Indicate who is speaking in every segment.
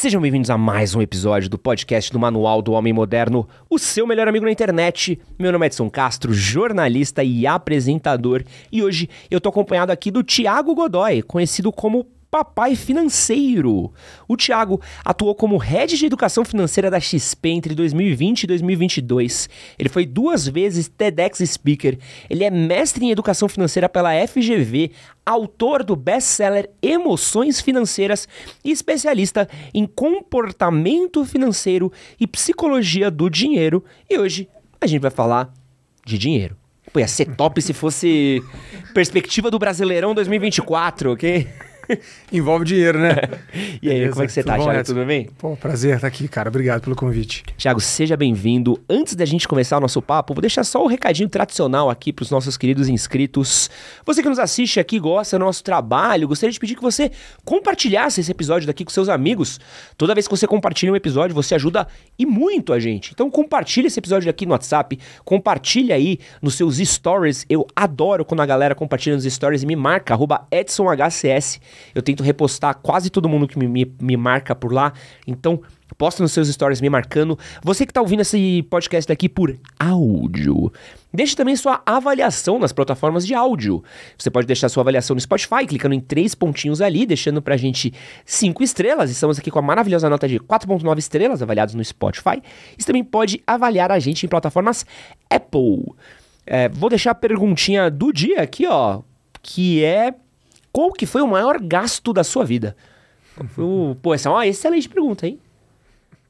Speaker 1: Sejam bem-vindos a mais um episódio do podcast do Manual do Homem Moderno, o seu melhor amigo na internet. Meu nome é Edson Castro, jornalista e apresentador, e hoje eu tô acompanhado aqui do Tiago Godoy, conhecido como Papai Financeiro. O Thiago atuou como head de educação financeira da XP entre 2020 e 2022. Ele foi duas vezes TEDx Speaker. Ele é mestre em educação financeira pela FGV, autor do best-seller Emoções Financeiras e especialista em comportamento financeiro e psicologia do dinheiro. E hoje a gente vai falar de dinheiro. Pô, ia ser top se fosse perspectiva do Brasileirão 2024, ok? Envolve dinheiro, né? e aí, Beleza. como é que você tá, Thiago? Tudo bem? Pô, prazer estar aqui, cara. Obrigado pelo convite. Thiago, seja bem-vindo. Antes da gente começar o nosso papo, vou deixar só o um recadinho tradicional aqui para os nossos queridos inscritos. Você que nos assiste aqui, gosta do nosso trabalho, gostaria de pedir que você compartilhasse esse episódio daqui com seus amigos. Toda vez que você compartilha um episódio, você ajuda e muito a gente. Então compartilha esse episódio aqui no WhatsApp, compartilha aí nos seus stories. Eu adoro quando a galera compartilha nos stories e me marca, arroba EdsonHCS. Eu tento repostar quase todo mundo que me, me, me marca por lá. Então, posta nos seus stories me marcando. Você que está ouvindo esse podcast daqui por áudio, deixe também sua avaliação nas plataformas de áudio. Você pode deixar sua avaliação no Spotify, clicando em três pontinhos ali, deixando pra gente cinco estrelas. Estamos aqui com a maravilhosa nota de 4.9 estrelas avaliados no Spotify. Você também pode avaliar a gente em plataformas Apple. É, vou deixar a perguntinha do dia aqui, ó, que é qual que foi o maior gasto da sua vida? pô, essa é uma excelente pergunta, hein?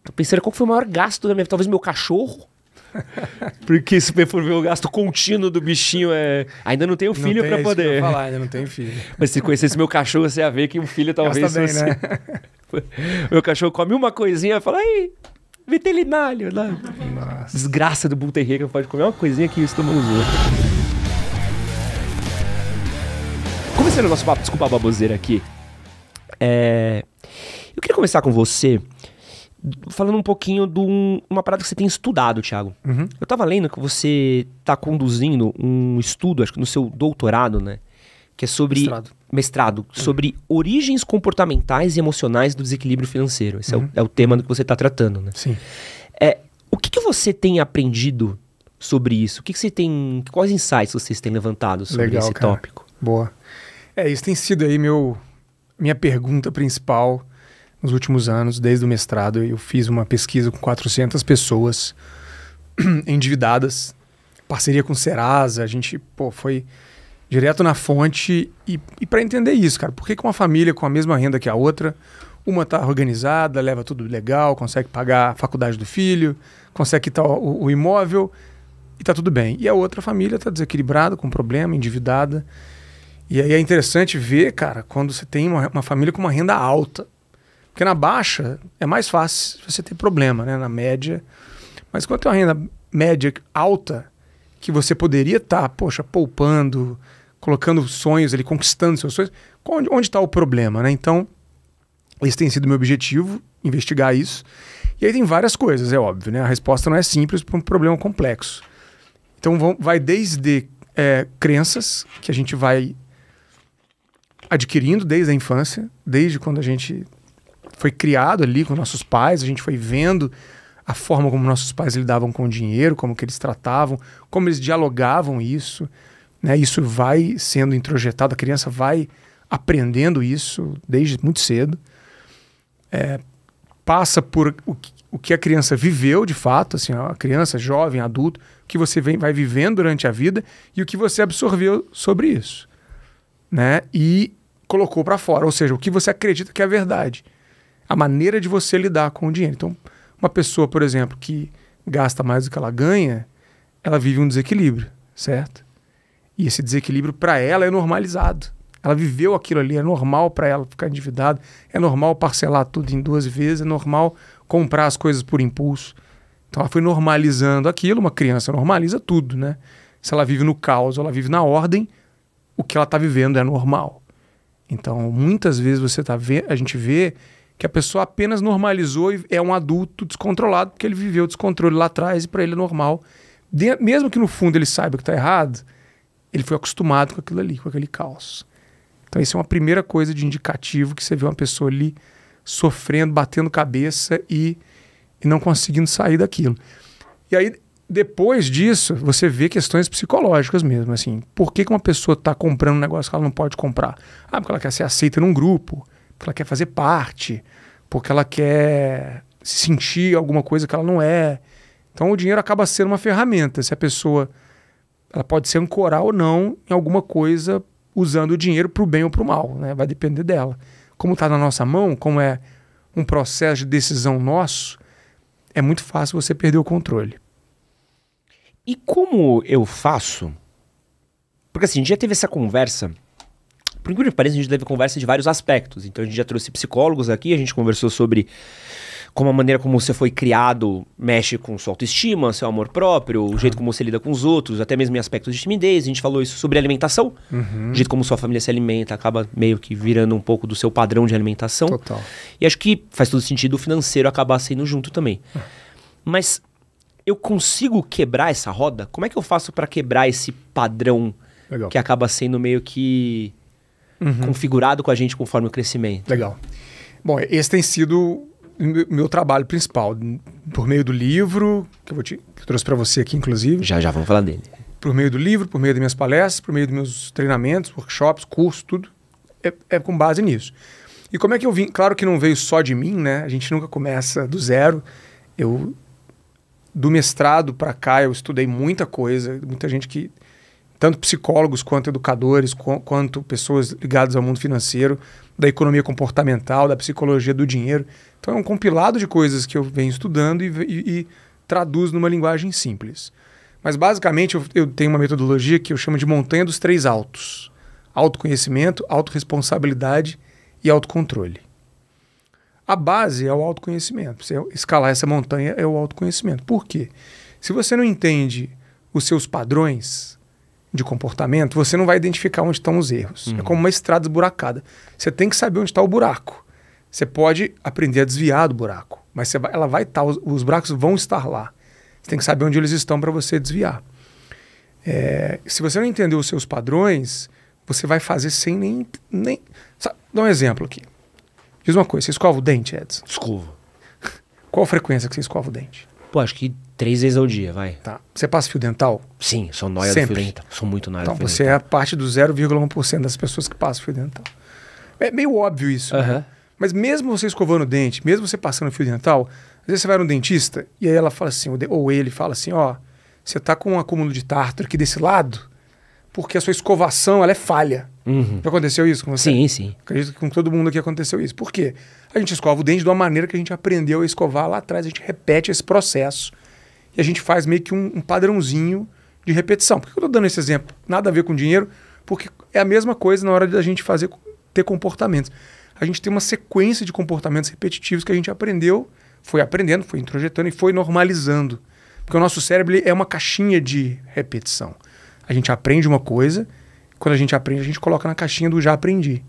Speaker 1: Tô pensando qual foi o maior gasto da minha vida. Talvez meu cachorro. Porque se for ver o gasto contínuo do bichinho, é... ainda não tenho filho para é poder. Que falar, ainda não tenho filho. Mas se conhecesse meu cachorro, você ia ver que um filho talvez. Bem, né? meu cachorro come uma coisinha e fala: ai, veterinário. Nossa. Desgraça do Bull Terrier que pode comer uma coisinha que o estômago zoa. Continuando o nosso papo, desculpa a baboseira aqui. É, eu queria começar com você falando um pouquinho de um, uma parada que você tem estudado, Thiago. Uhum. Eu tava lendo que você tá conduzindo um estudo, acho que no seu doutorado, né? Que é sobre. Mestrado. mestrado uhum. sobre origens comportamentais e emocionais do desequilíbrio financeiro. Esse uhum. é, o, uhum. é, o, tema do que você está tratando, né? Sim. É, o que, que você tem aprendido sobre isso? O que, que você tem. Quais insights vocês têm levantado sobre Legal, esse cara.
Speaker 2: tópico? Boa. É, isso tem sido aí meu minha pergunta principal nos últimos anos, desde o mestrado, eu fiz uma pesquisa com 400 pessoas endividadas, parceria com Serasa, a gente, pô, foi direto na fonte e, e para entender isso, cara, por que, uma família com a mesma renda que a outra, uma tá organizada, leva tudo legal, consegue pagar a faculdade do filho, consegue quitar o, o imóvel e tá tudo bem. E a outra família tá desequilibrada, com problema, endividada. E aí é interessante ver, cara, quando você tem uma, uma família com uma renda alta. Porque na baixa é mais fácil você ter problema, né? Na média. Mas quando tem uma renda média alta, que você poderia estar, tá, poxa, poupando, colocando sonhos ali, conquistando seus sonhos, onde está o problema, né? Então, esse tem sido meu objetivo, investigar isso. E aí tem várias coisas, é óbvio, né? A resposta não é simples para um problema complexo. Então, vão, vai desde é, crenças, que a gente vai adquirindo desde a infância, desde quando a gente foi criado ali com nossos pais, a gente foi vendo a forma como nossos pais lidavam com o dinheiro, como que eles tratavam, como eles dialogavam isso, né? Isso vai sendo introjetado, a criança vai aprendendo isso desde muito cedo, é, passa por o que, o que, a criança viveu de fato, assim, a criança, jovem, adulto, o que você vem, vai vivendo durante a vida e o que você absorveu sobre isso, né? E colocou para fora, ou seja, o que você acredita que é a verdade, a maneira de você lidar com o dinheiro. Então, uma pessoa, por exemplo, que gasta mais do que ela ganha, ela vive um desequilíbrio, certo? E esse desequilíbrio para ela é normalizado. Ela viveu aquilo ali, é normal para ela ficar endividada, é normal parcelar tudo em duas vezes, é normal comprar as coisas por impulso. Então ela foi normalizando aquilo, uma criança normaliza tudo, né? Se ela vive no caos, ela vive na ordem, o que ela está vivendo é normal. Então, muitas vezes você tá vê, a gente vê que a pessoa apenas normalizou e é um adulto descontrolado porque ele viveu o descontrole lá atrás e para ele é normal. De, mesmo que no fundo ele saiba que está errado, ele foi acostumado com aquilo ali, com aquele caos. Então, isso é uma primeira coisa de indicativo que você vê uma pessoa ali sofrendo, batendo cabeça e, e não conseguindo sair daquilo. E aí, depois disso, você vê questões psicológicas mesmo, assim. Por que, que uma pessoa está comprando um negócio que ela não pode comprar? Ah, porque ela quer ser aceita num grupo, porque ela quer fazer parte, porque ela quer se sentir alguma coisa que ela não é. Então o dinheiro acaba sendo uma ferramenta. Se a pessoa ela pode se ancorar ou não em alguma coisa usando o dinheiro para o bem ou para o mal, né? Vai depender dela. Como está na nossa mão, como é um processo de decisão nosso, é muito fácil você perder o controle. E como eu faço? Porque assim, a gente já teve essa conversa.
Speaker 1: Por incrível que pareça, a gente teve conversa de vários aspectos. Então a gente já trouxe psicólogos aqui, a gente conversou sobre como a maneira como você foi criado mexe com sua autoestima, seu amor próprio, o jeito como você lida com os outros, até mesmo em aspectos de timidez. A gente falou isso sobre alimentação, uhum. o jeito como sua família se alimenta, acaba meio que virando um pouco do seu padrão de alimentação. Total. E acho que faz todo sentido o financeiro acabar sendo junto também. Uhum. Mas eu consigo quebrar essa roda? Como é que eu faço para quebrar esse padrão Legal. que acaba sendo meio que
Speaker 2: uhum. configurado com a gente conforme o crescimento? Legal. Bom, esse tem sido meu trabalho principal, por meio do livro, que eu, vou te, que eu trouxe para você aqui, inclusive. Já, já, vamos falar dele. Por meio do livro, por meio das minhas palestras, por meio dos meus treinamentos, workshops, cursos, tudo. É, é com base nisso. E como é que eu vim? Claro que não veio só de mim, né? A gente nunca começa do zero. Eu do mestrado para cá eu estudei muita coisa, muita gente que tanto psicólogos quanto educadores, qu quanto pessoas ligadas ao mundo financeiro, da economia comportamental, da psicologia do dinheiro. Então é um compilado de coisas que eu venho estudando e, e, e traduzo numa linguagem simples. Mas basicamente eu, eu, tenho uma metodologia que eu chamo de montanha dos três altos: autoconhecimento, autorresponsabilidade e autocontrole. A base é o autoconhecimento. Você escalar essa montanha é o autoconhecimento. Por quê? Se você não entende os seus padrões de comportamento, você não vai identificar onde estão os erros. É uhum. É como uma estrada esburacada. Você tem que saber onde está o buraco. Você pode aprender a desviar do buraco, mas vai, ela vai estar, tá, os, os, buracos vão estar lá. Você tem que saber onde eles estão para você desviar. É, se você não entender os seus padrões, você vai fazer sem nem. nem... Sabe, dá um exemplo aqui. Diz uma coisa, você escova o dente, Edson? Escovo. Qual a frequência que você escova o dente? Pô, acho que três vezes ao dia, vai. Tá. Você passa fio dental? Sim, sou nóia Sempre. do fio dental. Sou muito nóia então, do fio dental. Então, você é a parte do 0,1% das pessoas que passam fio dental. É meio óbvio isso, né? Mas mesmo você escovando o dente, mesmo você passando fio dental, às vezes você vai no dentista e aí ela fala assim, ou ele fala assim, ó, você tá com um acúmulo de tártaro aqui desse lado, porque a sua escovação, ela é falha. Uhum. Já aconteceu isso com você? Sim, sim. Acredito que com todo mundo aqui aconteceu isso. Por quê? A gente escova o dente de uma maneira que a gente aprendeu a escovar lá atrás. A gente repete esse processo e a gente faz meio que um, um padrãozinho de repetição. Por que eu estou dando esse exemplo? Nada a ver com dinheiro, porque é a mesma coisa na hora da gente fazer ter comportamentos. A gente tem uma sequência de comportamentos repetitivos que a gente aprendeu, foi aprendendo, foi introjetando e foi normalizando. Porque o nosso cérebro é uma caixinha de repetição. A gente aprende uma coisa, quando a gente aprende, a gente coloca na caixinha do já aprendi.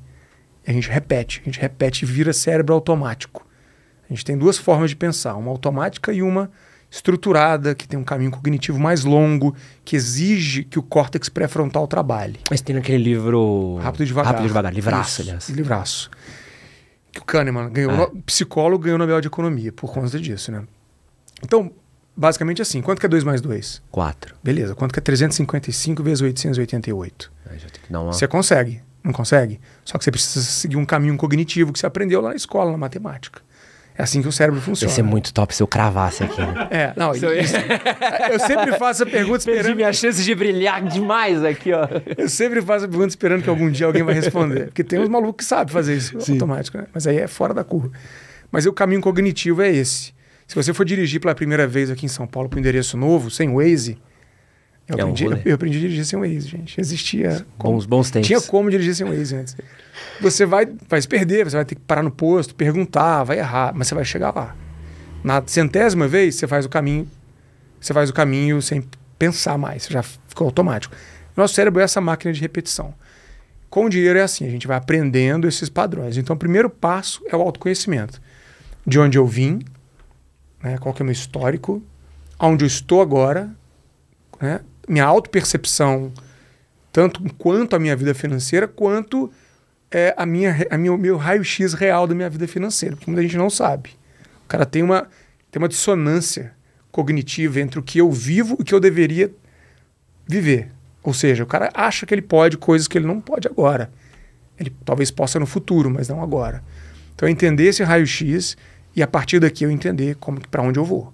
Speaker 2: E a gente repete, a gente repete e vira cérebro automático. A gente tem duas formas de pensar, uma automática e uma estruturada, que tem um caminho cognitivo mais longo, que exige que o córtex pré-frontal trabalhe. Mas tem naquele livro... Rápido e Devagar. Rápido e Devagar, livraço, aliás. Livraço. Que o Kahneman ganhou, é. psicólogo ganhou o Nobel de Economia por conta disso, né? Então, basicamente assim. Quanto que é 2 mais 2? 4. Beleza. Quanto que é 355 vezes 888? Aí já tem que dar uma... Você consegue, não consegue? Só que você precisa seguir um caminho cognitivo que você aprendeu lá na escola, na matemática. É assim que o cérebro funciona. Ia é ser muito top se eu cravasse aqui. Né? É, não, isso, eu sempre faço a pergunta esperando. Perdi minha chance de brilhar demais aqui, ó. Eu sempre faço a pergunta esperando que algum dia alguém vai responder. Porque tem uns malucos que sabem fazer isso Sim. automático, né? Mas aí é fora da curva. Mas o caminho cognitivo é esse. Se você for dirigir pela primeira vez aqui em São Paulo para um endereço novo, sem Waze, eu, é aprendi, um eu, eu, aprendi a dirigir sem Waze, gente. Existia. Como, os bons tempos. Tinha como dirigir sem Waze antes. Você vai, vai se perder, você vai ter que parar no posto, perguntar, vai errar, mas você vai chegar lá. Na centésima vez, você faz o caminho. Você faz o caminho sem pensar mais, já ficou automático. Nosso cérebro é essa máquina de repetição. Com o dinheiro é assim, a gente vai aprendendo esses padrões. Então, o primeiro passo é o autoconhecimento. De onde eu vim, né? qual que é o meu histórico, aonde eu estou agora, né? minha autopercepção, tanto quanto a minha vida financeira, quanto é, a minha, a minha, o meu raio-x real da minha vida financeira, porque muita gente não sabe. O cara tem uma, tem uma dissonância cognitiva entre o que eu vivo e o que eu deveria viver. Ou seja, o cara acha que ele pode coisas que ele não pode agora. Ele talvez possa no futuro, mas não agora. Então, entender esse raio-x e a partir daqui eu entender como para onde eu vou.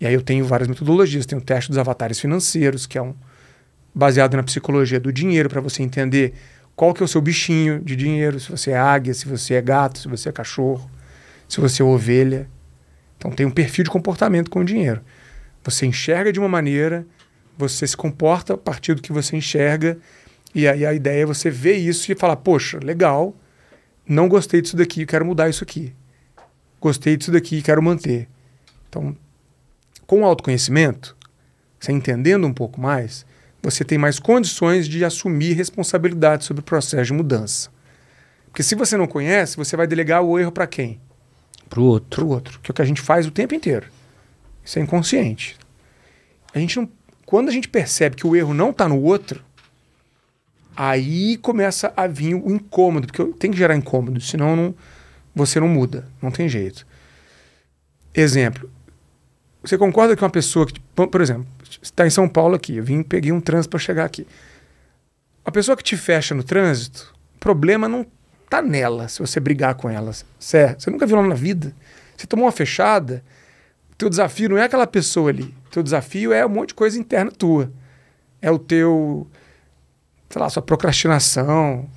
Speaker 2: E aí eu tenho várias metodologias, tenho o teste dos avatares financeiros, que é um baseado na psicologia do dinheiro para você entender qual que é o seu bichinho de dinheiro, se você é águia, se você é gato, se você é cachorro, se você é ovelha. Então tem um perfil de comportamento com o dinheiro. Você enxerga de uma maneira, você se comporta a partir do que você enxerga, e aí a ideia é você ver isso e falar: "Poxa, legal, não gostei disso daqui, quero mudar isso aqui" gostei disso daqui e quero manter. Então, com o autoconhecimento, você entendendo um pouco mais, você tem mais condições de assumir responsabilidade sobre o processo de mudança. Porque se você não conhece, você vai delegar o erro para quem? Para o outro. Para o outro, que é o que a gente faz o tempo inteiro. Isso é inconsciente. A gente não, quando a gente percebe que o erro não está no outro, aí começa a vir o incômodo, porque tem que gerar incômodo, senão não, você não muda, não tem jeito. Exemplo. Você concorda que uma pessoa que, por exemplo, está em São Paulo aqui, eu vim peguei um trânsito para chegar aqui. A pessoa que te fecha no trânsito, o problema não tá nela se você brigar com ela. Certo? Você nunca viu ela na vida. Você tomou uma fechada, o teu desafio não é aquela pessoa ali. O teu desafio é um monte de coisa interna tua. É o teu, sei lá, sua procrastinação,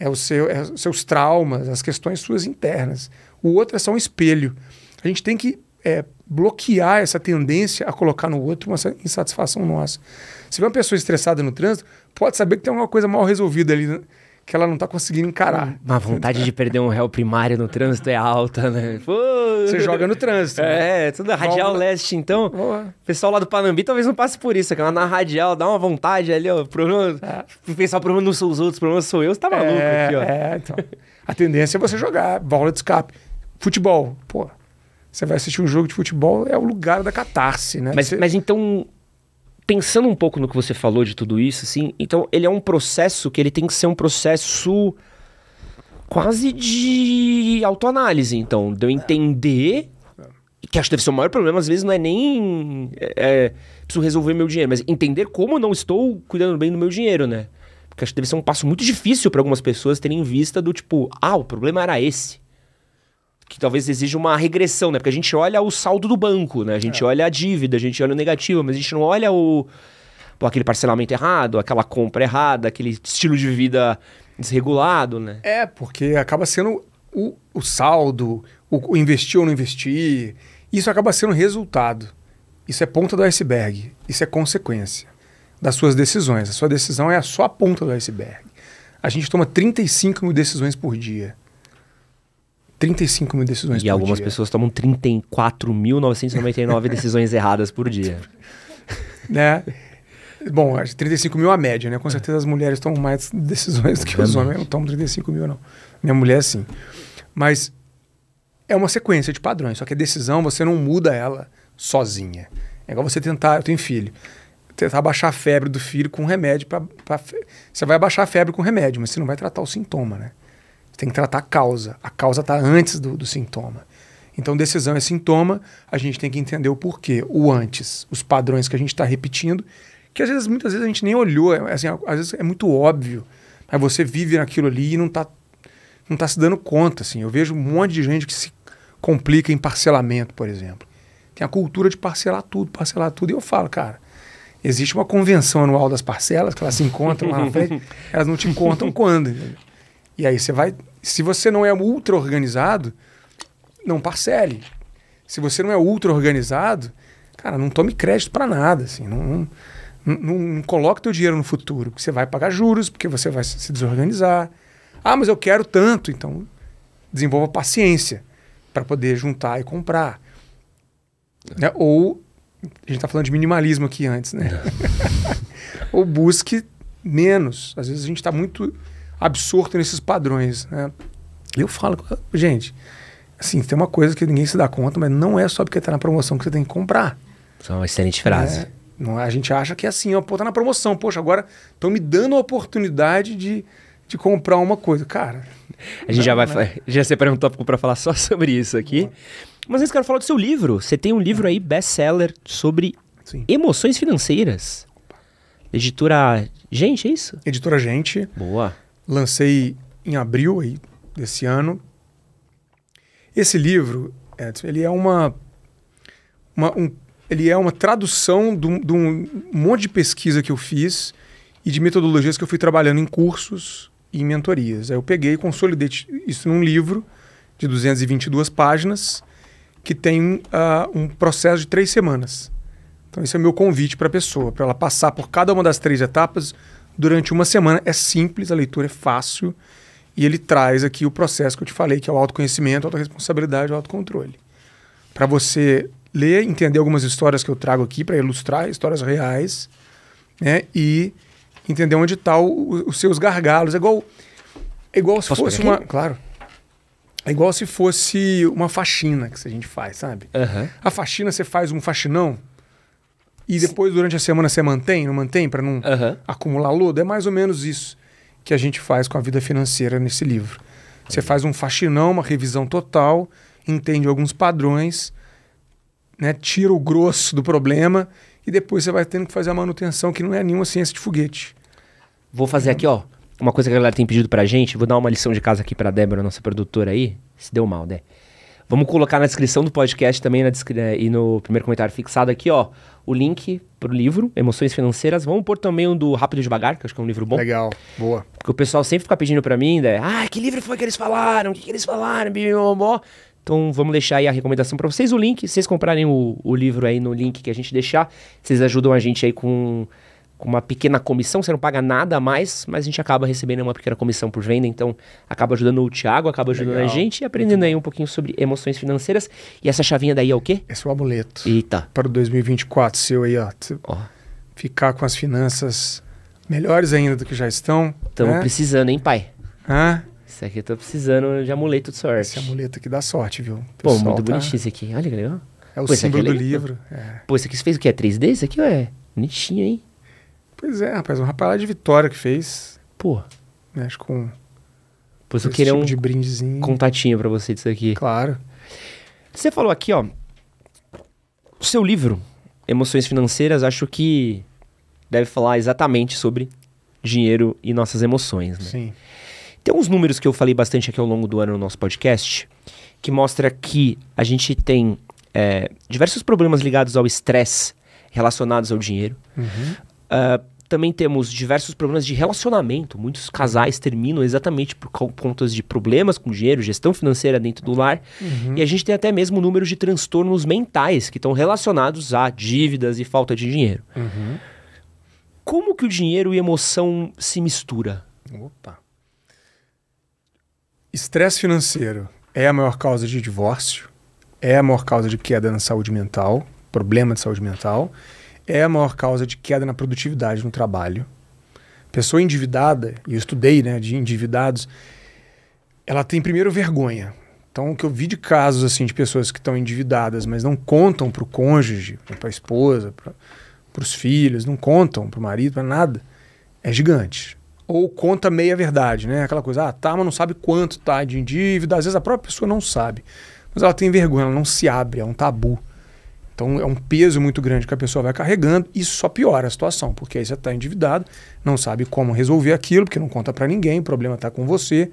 Speaker 2: é, o seu, é os seus traumas, as questões suas internas. O outro é só um espelho. A gente tem que é, bloquear essa tendência a colocar no outro uma insatisfação nossa. Se vê uma pessoa estressada no trânsito, pode saber que tem alguma coisa mal resolvida ali né? que ela não tá conseguindo encarar.
Speaker 1: Uma a vontade de perder um réu primário no trânsito é alta, né? Pô, Você joga no trânsito. Né? É, tudo Radial Leste, então. Boa. O pessoal lá do Panambi talvez não passe por isso, aquela na Radial, dá uma vontade ali, ó. Problema... É. O pessoal, o problema não são os outros, o problema sou eu, você tá é, maluco é, aqui, ó. É, então.
Speaker 2: A tendência é você jogar bola de escape. Futebol, pô. Você vai assistir um jogo de futebol, é o lugar da catarse, né? Mas, você... mas então
Speaker 1: pensando um pouco no que você falou de tudo isso, assim, então ele é um processo que ele tem que ser um processo quase de autoanálise, então, de eu entender que acho que deve ser o maior problema, às vezes não é nem é, é preciso resolver meu dinheiro, mas entender como não estou cuidando bem do meu dinheiro, né? Porque acho que deve ser um passo muito difícil para algumas pessoas terem em vista do tipo, ah, o problema era esse que talvez exija uma regressão, né? Porque a gente olha o saldo do banco, né? A gente é. olha a dívida, a gente olha o negativo, mas a gente não olha o pô, aquele parcelamento errado, aquela compra errada, aquele estilo de vida
Speaker 2: desregulado, né? É, porque acaba sendo o, o saldo, o, o investir ou não investir, isso acaba sendo resultado. Isso é ponta do iceberg, isso é consequência das suas decisões. A sua decisão é só a ponta do iceberg. A gente toma 35 mil decisões por dia. 35 mil decisões
Speaker 1: e por dia. E algumas pessoas tomam 34.999 decisões erradas por dia.
Speaker 2: Né? Bom, 35 mil é a média, né? Com é. certeza as mulheres tomam mais decisões do que os homens. Eu não tomo 35 mil, não. Minha mulher, sim. Mas é uma sequência de padrões. Só que a decisão, você não muda ela sozinha. É igual você tentar... Eu tenho filho. Tentar abaixar a febre do filho com remédio. para você vai abaixar a febre com remédio, mas você não vai tratar o sintoma, né? Você tem que tratar a causa. A causa está antes do, do sintoma. Então, decisão é sintoma, a gente tem que entender o porquê, o antes, os padrões que a gente está repetindo, que às vezes, muitas vezes a gente nem olhou, é, assim, é, às vezes é muito óbvio, mas né, você vive naquilo ali e não está não tá se dando conta. Assim. Eu vejo um monte de gente que se complica em parcelamento, por exemplo. Tem a cultura de parcelar tudo, parcelar tudo, e eu falo, cara, existe uma convenção anual das parcelas, que elas se encontram lá na frente, elas não te contam quando. E aí você vai. Se você não é ultra organizado, não parcele. Se você não é ultra organizado, cara, não tome crédito para nada. Assim, não, não, não, não coloque teu dinheiro no futuro, porque você vai pagar juros, porque você vai se desorganizar. Ah, mas eu quero tanto. Então, desenvolva paciência para poder juntar e comprar. É. Né? Ou, a gente está falando de minimalismo aqui antes, né? É. Ou busque menos. Às vezes a gente está muito absorto nesses padrões. Né? Eu falo, gente, assim, tem uma coisa que ninguém se dá conta, mas não é só porque está na promoção que você tem que comprar.
Speaker 1: Isso é uma excelente frase. É,
Speaker 2: não, a gente acha que é assim, ó, pô, tá na promoção, poxa, agora estão me dando a oportunidade de, de comprar uma coisa. Cara.
Speaker 1: A gente não, já vai. Né? Já separou um tópico para falar só sobre isso aqui. Mas antes quero falar do seu livro. Você tem um livro aí, best-seller, sobre Sim. emoções financeiras.
Speaker 2: Editora Gente, é isso? Editora Gente. Boa lancei em abril aí, desse ano. Esse livro, Edson, ele é uma, uma um, ele é uma tradução de um monte de pesquisa que eu fiz e de metodologias que eu fui trabalhando em cursos e em mentorias. Aí eu peguei e consolidei isso num livro de 222 páginas que tem uh, um processo de três semanas. Então, esse é o meu convite para a pessoa, para ela passar por cada uma das três etapas durante uma semana. É simples, a leitura é fácil e ele traz aqui o processo que eu te falei, que é o autoconhecimento, a autorresponsabilidade, o autocontrole. Para você ler, entender algumas histórias que eu trago aqui para ilustrar, histórias reais, né? E entender onde estão tá os seus gargalos. É igual, é igual se Posso fosse uma. Aqui? Claro. É igual se fosse uma faxina que a gente faz, sabe? Uhum. A faxina, você faz um faxinão, e depois, durante a semana, você mantém, não mantém, para não uhum. acumular lodo? É mais ou menos isso que a gente faz com a vida financeira nesse livro. Você faz um faxinão, uma revisão total, entende alguns padrões, né, tira o grosso do problema e depois você vai tendo que fazer a manutenção, que não é nenhuma ciência de foguete. Vou fazer aqui, ó,
Speaker 1: uma coisa que a galera tem pedido pra gente. Vou dar uma lição de casa aqui pra Débora, nossa produtora aí. Se deu mal, né? Vamos colocar na descrição do podcast também na eh, e no primeiro comentário fixado aqui, ó o link pro livro, Emoções Financeiras. Vamos pôr também um do Rápido e Devagar, que acho que é um livro bom. Legal, boa. Porque o pessoal sempre fica pedindo para mim, né? Ah, que livro foi que eles falaram? O que, que eles falaram? Bimimomó. Então vamos deixar aí a recomendação para vocês, o link. Se vocês comprarem o, o livro aí no link que a gente deixar, vocês ajudam a gente aí com com uma pequena comissão, você não paga nada a mais, mas a gente acaba recebendo uma pequena comissão por venda, então acaba ajudando o Thiago acaba ajudando Legal. a gente e aprendendo aí um pouquinho sobre emoções financeiras. E
Speaker 2: essa chavinha daí é o quê? Esse é o amuleto. Eita. Para o 2024 seu aí, ó. ó. Ficar com as finanças melhores ainda do que já estão. Estamos né? precisando, hein, pai? Hã?
Speaker 1: Isso aqui eu tô precisando de amuleto de sorte. Esse amuleto aqui dá sorte, viu? Pô, muito tá... bonitinho esse aqui. Olha que legal. É o Pô, símbolo é do livro. É. Pô, isso aqui você fez o quê? É 3D isso aqui ué? é? Bonitinho,
Speaker 2: hein? Pois é, rapaz, um rapaz lá de Vitória que fez. Pô. Né, acho com.
Speaker 1: Pois eu queria tipo um de brindezinho. contatinho para você disso aqui.
Speaker 2: Claro. Você falou
Speaker 1: aqui, ó. O seu livro, Emoções Financeiras, acho que deve falar exatamente sobre dinheiro e nossas emoções, né? Sim. Tem uns números que eu falei bastante aqui ao longo do ano no nosso podcast, que mostra que a gente tem é, diversos problemas ligados ao estresse relacionados ao dinheiro. Uhum. Uh, também temos diversos problemas de relacionamento. Muitos casais terminam exatamente por contas de problemas com dinheiro, gestão financeira dentro do lar. Uhum. E a gente tem até mesmo números de transtornos mentais que estão relacionados a dívidas e falta de dinheiro. Uhum.
Speaker 2: Como que o dinheiro e emoção se mistura? Opa. Estresse financeiro é a maior causa de divórcio, é a maior causa de queda na saúde mental, problema de saúde mental é a maior causa de queda na produtividade no trabalho. Pessoa endividada, e eu estudei né, de endividados, ela tem primeiro vergonha. Então, o que eu vi de casos assim de pessoas que estão endividadas, mas não contam para o cônjuge, né, para a esposa, para os filhos, não contam para o marido, para nada, é gigante. Ou conta meia verdade, né? Aquela coisa, ah, tá, mas não sabe quanto tá de dívida. Às vezes a própria pessoa não sabe, mas ela tem vergonha, ela não se abre, é um tabu. Então é um peso muito grande que a pessoa vai carregando e isso só piora a situação, porque aí você está endividado, não sabe como resolver aquilo, porque não conta para ninguém, o problema está com você.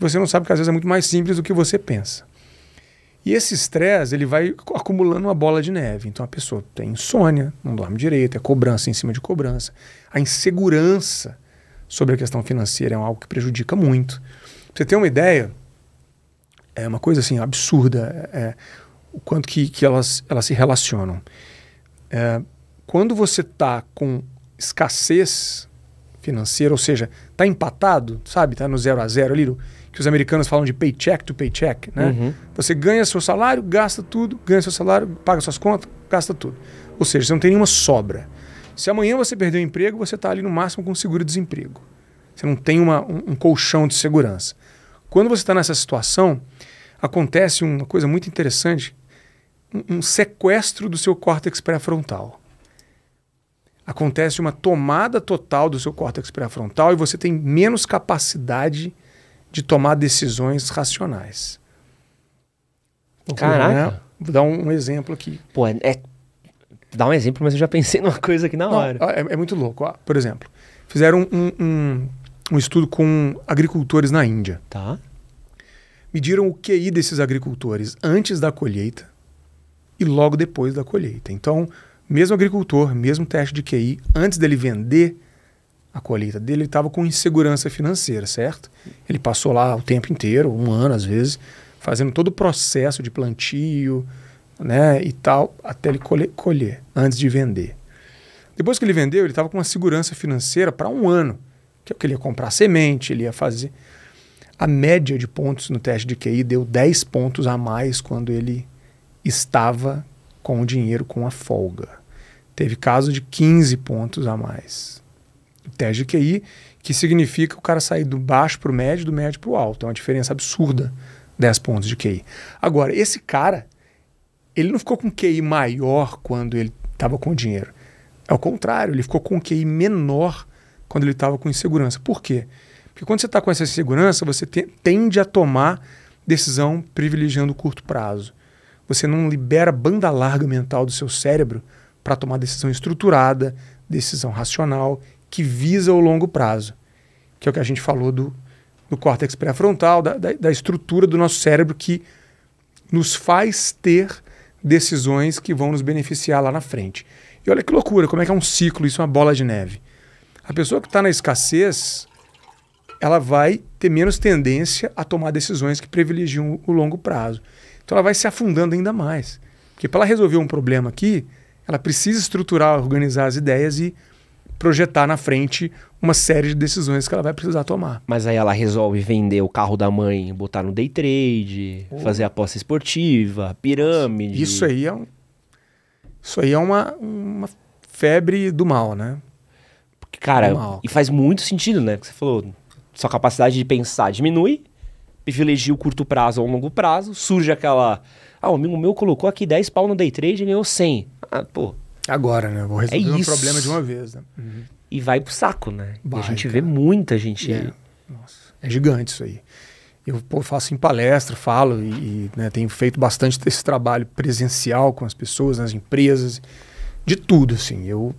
Speaker 2: E você não sabe que às vezes é muito mais simples do que você pensa. E esse estresse, ele vai acumulando uma bola de neve. Então a pessoa tem insônia, não dorme direito, é cobrança em cima de cobrança. A insegurança sobre a questão financeira é algo que prejudica muito. Pra você tem uma ideia, é uma coisa assim absurda. É, é o quanto que, que elas, elas se relacionam. É, quando você está com escassez financeira, ou seja, está empatado, sabe? Está no zero a zero ali, que os americanos falam de paycheck to paycheck, né? Uhum. Você ganha seu salário, gasta tudo, ganha seu salário, paga suas contas, gasta tudo. Ou seja, você não tem nenhuma sobra. Se amanhã você perder o emprego, você está ali no máximo com seguro-desemprego. Você não tem uma, um, um colchão de segurança. Quando você está nessa situação, acontece uma coisa muito interessante um sequestro do seu córtex pré-frontal. Acontece uma tomada total do seu córtex pré-frontal e você tem menos capacidade de tomar decisões racionais. Né? Caraca. Vou dar um, um exemplo aqui. Pô, é, é, dá um exemplo, mas eu já pensei numa coisa aqui na Não, hora. É, é, muito louco. Por exemplo, fizeram um, um, um estudo com agricultores na Índia. Tá. Mediram o QI desses agricultores antes da colheita e logo depois da colheita. Então, mesmo agricultor, mesmo teste de QI, antes dele vender a colheita dele, ele estava com insegurança financeira, certo? Ele passou lá o tempo inteiro, um ano às vezes, fazendo todo o processo de plantio, né, e tal, até ele colher, colher antes de vender. Depois que ele vendeu, ele estava com uma segurança financeira para um ano, que é o que ele ia comprar semente, ele ia fazer. A média de pontos no teste de QI deu 10 pontos a mais quando ele estava com o dinheiro com a folga. Teve caso de 15 pontos a mais. Teste de QI, que significa o cara sair do baixo para o médio, do médio para o alto. É uma diferença absurda, 10 pontos de QI. Agora, esse cara, ele não ficou com QI maior quando ele estava com dinheiro. Ao contrário, ele ficou com QI menor quando ele estava com insegurança. Por quê? Porque quando você está com essa insegurança, você te tende a tomar decisão privilegiando o curto prazo você não libera banda larga mental do seu cérebro para tomar decisão estruturada, decisão racional, que visa o longo prazo. Que é o que a gente falou do, do córtex pré-frontal, da, da, da estrutura do nosso cérebro que nos faz ter decisões que vão nos beneficiar lá na frente. E olha que loucura, como é que é um ciclo, isso é uma bola de neve. A pessoa que está na escassez, ela vai ter menos tendência a tomar decisões que privilegiam o longo prazo. Então ela vai se afundando ainda mais. Porque para ela resolver um problema aqui, ela precisa estruturar, organizar as ideias e projetar na frente uma série de decisões que ela vai precisar tomar.
Speaker 1: Mas aí ela resolve vender o carro da mãe, botar no day trade, oh. fazer aposta esportiva, pirâmide. Isso aí é um, isso aí é uma, uma febre do mal, né? Porque, cara, mal, cara, e faz muito sentido, né? Que você falou, sua capacidade de pensar diminui, privilegia o curto prazo ao longo prazo, surge aquela. Ah, o amigo meu colocou aqui 10 pau no day trade e ganhou 100. Ah, pô. Agora, né? Vou resolver é um problema de uma
Speaker 2: vez, né? Uhum.
Speaker 1: E vai pro saco, né?
Speaker 2: Vai, a gente cara. vê muita gente. É. Nossa, é gigante isso aí. Eu pô, faço em palestra, falo e, e né, tenho feito bastante esse trabalho presencial com as pessoas, nas empresas, de tudo, assim. Eu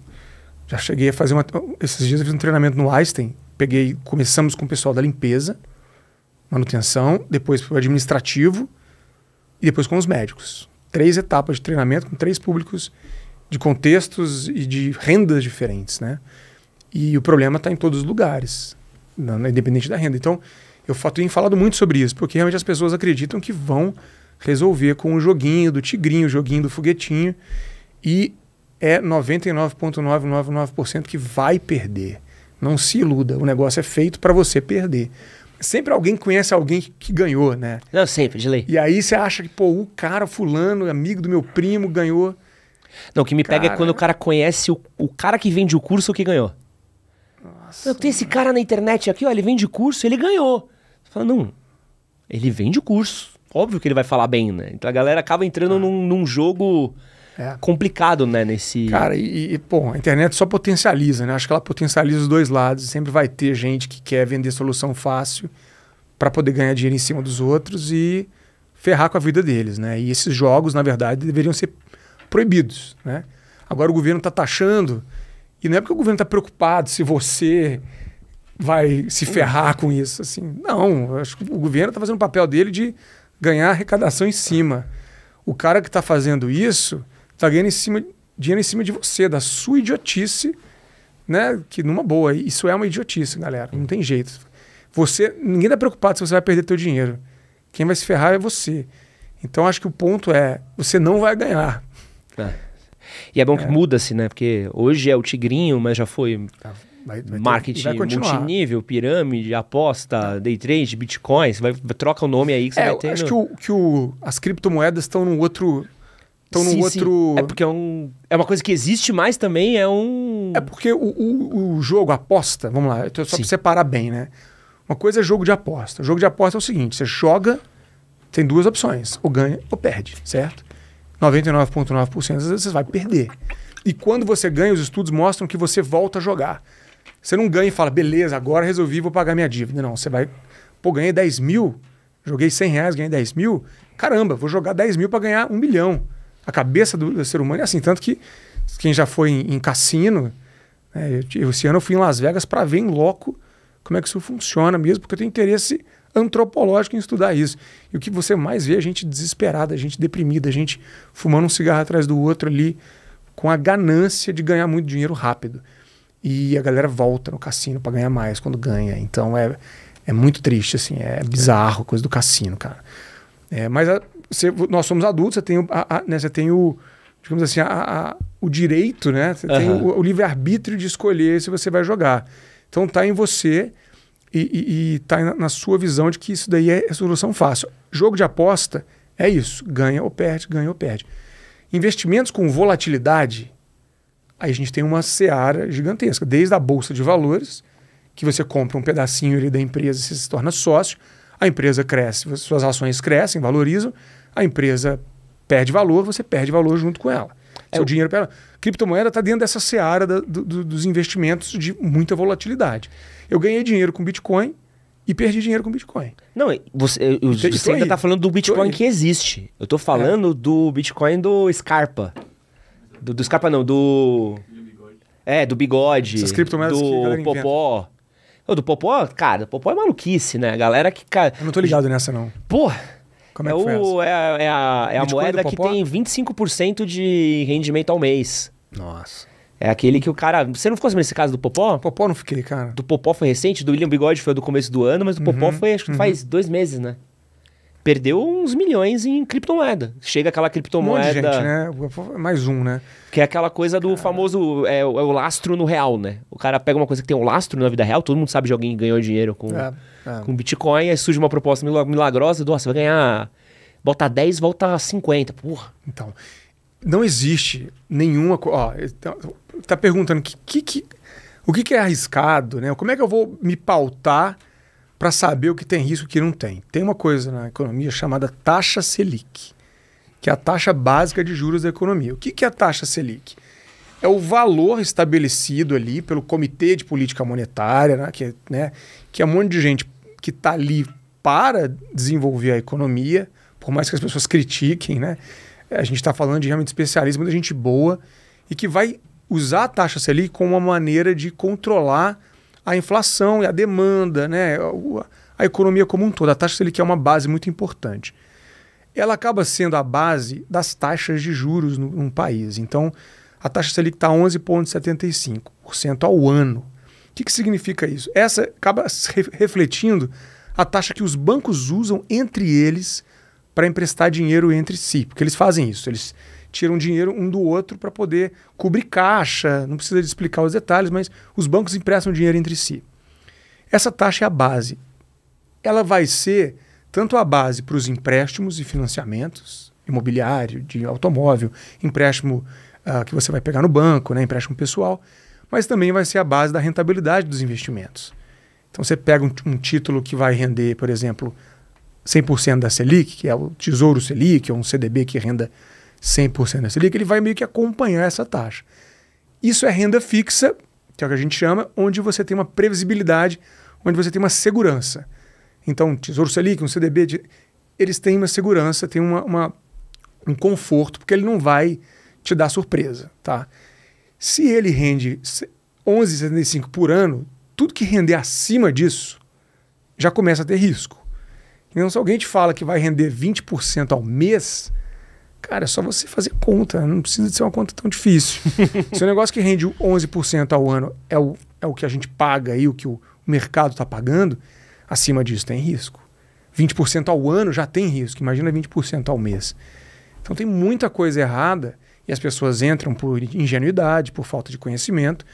Speaker 2: já cheguei a fazer uma... Esses dias eu fiz um treinamento no Einstein, peguei, começamos com o pessoal da limpeza, manutenção, depois para o administrativo e depois com os médicos. Três etapas de treinamento com três públicos de contextos e de rendas diferentes, né? E o problema está em todos os lugares, independente da renda. Então, eu tenho falado muito sobre isso, porque realmente as pessoas acreditam que vão resolver com o joguinho do tigrinho, o joguinho do foguetinho, e é 99,999% que vai perder. Não se iluda, o negócio é feito para você perder sempre alguém conhece alguém que ganhou, né? Não, sempre, de lei. E aí você acha que, pô, o cara, fulano, amigo do meu primo, ganhou.
Speaker 1: Não, o que me cara... pega é quando o cara conhece o, o cara que vende o curso que ganhou. Nossa. Eu tenho esse cara na internet aqui, ó, ele vende curso, ele ganhou. Você fala, não, ele vende o curso. Óbvio que ele vai falar bem, né? Então a galera acaba entrando ah. num, num
Speaker 2: jogo é.
Speaker 1: complicado, né? Nesse. Cara, e, e, pô, a
Speaker 2: internet só potencializa, né? Acho que ela potencializa os dois lados. Sempre vai ter gente que quer vender solução fácil para poder ganhar dinheiro em cima dos outros e ferrar com a vida deles, né? E esses jogos, na verdade, deveriam ser proibidos, né? Agora o governo está taxando e não é porque o governo está preocupado se você vai se ferrar com isso, assim. Não, acho que o governo está fazendo o papel dele de ganhar arrecadação em cima. O cara que está fazendo isso, Está ganhando em cima, dinheiro em cima de você, da sua idiotice, né? Que numa boa, isso é uma idiotice, galera. Não tem jeito. Você, ninguém está preocupado se você vai perder teu dinheiro. Quem vai se ferrar é você. Então acho que o ponto é, você não vai ganhar.
Speaker 1: É. E é bom que é. muda-se, né? Porque hoje é o tigrinho, mas já foi tá, vai, vai
Speaker 2: marketing ter, multinível,
Speaker 1: pirâmide, aposta, tá. day trade, bitcoins. Vai, troca o nome aí que você é, vai ter. Acho que, o,
Speaker 2: que o, as criptomoedas estão num outro estão no outro. Sim. É porque é, um... é uma coisa que existe mais também, é um. É porque o, o, o jogo, aposta, vamos lá, então, só sim. pra separar bem, né? Uma coisa é jogo de aposta. O jogo de aposta é o seguinte: você joga, tem duas opções, ou ganha ou perde, certo? 99,9% das vezes você vai perder. E quando você ganha, os estudos mostram que você volta a jogar. Você não ganha e fala, beleza, agora resolvi, vou pagar minha dívida. Não, você vai, pô, ganhei 10 mil, joguei 100 reais, ganhei 10 mil, caramba, vou jogar 10 mil para ganhar um milhão. A cabeça do, do ser humano é assim, tanto que quem já foi em, em cassino, né, eu, esse ano eu fui em Las Vegas para ver em loco como é que isso funciona mesmo, porque eu tenho interesse antropológico em estudar isso. E o que você mais vê é a gente desesperada, a gente deprimida, a gente fumando um cigarro atrás do outro ali, com a ganância de ganhar muito dinheiro rápido. E a galera volta no cassino para ganhar mais quando ganha. Então é, é muito triste, assim, é bizarro a coisa do cassino, cara. É, mas a, você, nós somos adultos, você tem, a, a, né, você tem o, digamos assim, a, o direito, né? Você uhum. tem o, o livre-arbítrio de escolher se você vai jogar. Então tá em você e, está na, na, sua visão de que isso daí é, é solução fácil. Jogo de aposta é isso: ganha ou perde, ganha ou perde. Investimentos com volatilidade, aí a gente tem uma seara gigantesca, desde a bolsa de valores, que você compra um pedacinho ali da empresa e se torna sócio, a empresa cresce, suas ações crescem, valorizam, a empresa perde valor, você perde valor junto com ela. É Seu é, dinheiro para Criptomoeda está dentro dessa seara da, do, dos investimentos de muita volatilidade. Eu ganhei dinheiro com Bitcoin e perdi dinheiro com Bitcoin. Não,
Speaker 1: você, eu, então, você, você ainda está falando do Bitcoin que existe. Eu estou falando é. do Bitcoin do Scarpa. Do, do Scarpa não, do... É, do bigode. Essas criptomoedas do popó. Inventa. do popó, cara, popó é maluquice, né? A galera que.
Speaker 2: Cara... Eu não tô ligado nessa, não. Porra. Como é, é que foi o,
Speaker 1: essa? É, é a, é a moeda que tem 25% de rendimento ao mês. Nossa. É aquele que o cara. Você não ficou sabendo esse caso do Popó? Popó não fiquei, cara. Do Popó foi recente, do William Bigode foi do começo do ano, mas do uhum, Popó foi acho que uhum. faz dois meses, né? perdeu uns milhões em criptomoeda. Chega aquela criptomoeda. Um gente, né?
Speaker 2: Mais um, né?
Speaker 1: Que é aquela coisa do cara... famoso. É, é, o lastro no real, né? O cara pega uma coisa que tem um lastro na vida real, todo mundo sabe de alguém que ganhou dinheiro com, é, é. com Bitcoin, aí surge uma proposta milagrosa: nossa, você vai ganhar. Bota 10, volta 50. Porra. Então.
Speaker 2: Não existe nenhuma. Ó, então, tá perguntando que, que, que o que, que é arriscado, né? Como é que eu vou me pautar para saber o que tem risco e o que não tem. Tem uma coisa na economia chamada taxa Selic, que é a taxa básica de juros da economia. O que, que é a taxa Selic? É o valor estabelecido ali pelo Comitê de Política Monetária, né, que, é, né, que é um monte de gente que está ali para desenvolver a economia, por mais que as pessoas critiquem, né? A gente está falando de realmente especialismo, muita gente boa e que vai usar a taxa Selic como uma maneira de controlar a inflação e a demanda, né? a economia como um todo. A taxa Selic é uma base muito importante. Ela acaba sendo a base das taxas de juros no, num país. Então, a taxa Selic está 11,75% ao ano. O que, que significa isso? Essa acaba refletindo a taxa que os bancos usam entre eles para emprestar dinheiro entre si, porque eles fazem isso. Eles tiram dinheiro um do outro para poder cobrir caixa. Não precisa explicar os detalhes, mas os bancos emprestam dinheiro entre si. Essa taxa é a base. Ela vai ser tanto a base para os empréstimos e financiamentos, imobiliário, de automóvel, empréstimo uh, que você vai pegar no banco, né, empréstimo pessoal, mas também vai ser a base da rentabilidade dos investimentos. Então você pega um, um título que vai render, por exemplo, 100% da Selic, que é o Tesouro Selic, ou um CDB que renda 100% da Selic, ele vai meio que acompanhar essa taxa. Isso é renda fixa, que é o que a gente chama, onde você tem uma previsibilidade, onde você tem uma segurança. Então, Tesouro Selic, um CDB, de, eles têm uma segurança, têm uma, uma, um conforto, porque ele não vai te dar surpresa. Tá? Se ele rende 11,75 por ano, tudo que render acima disso já começa a ter risco. Então, se alguém te fala que vai render 20% ao mês, Cara, é só você fazer conta, não precisa de ser uma conta tão difícil. Se um negócio que rende 11% ao ano é o, é o que a gente paga aí o que o mercado está pagando, acima disso tem risco. 20% ao ano já tem risco, imagina 20% ao mês. Então tem muita coisa errada e as pessoas entram por ingenuidade, por falta de conhecimento,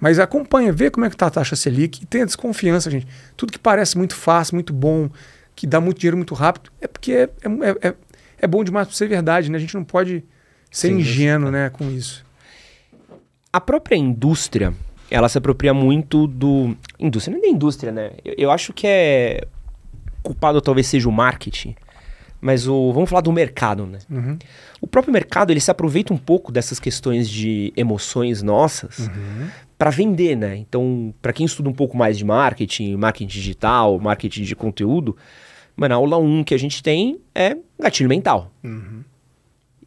Speaker 2: mas acompanha, vê como é que está a taxa Selic e tenha desconfiança, gente. Tudo que parece muito fácil, muito bom, que dá muito dinheiro muito rápido, é porque é, é, é, é bom demais para ser verdade, né? A gente não pode ser Sim, ingênuo né, com isso. A
Speaker 1: própria indústria, ela se apropria muito do... Indústria, não é da indústria, né? Eu, eu acho que é... Culpado talvez seja o marketing, mas o vamos falar do mercado, né? Uhum. O próprio mercado ele se aproveita um pouco dessas questões de emoções nossas uhum. para vender, né? Então, para quem estuda um pouco mais de marketing, marketing digital, marketing de conteúdo, Mano, a aula 1 um que a gente tem é gatilho mental. Uhum.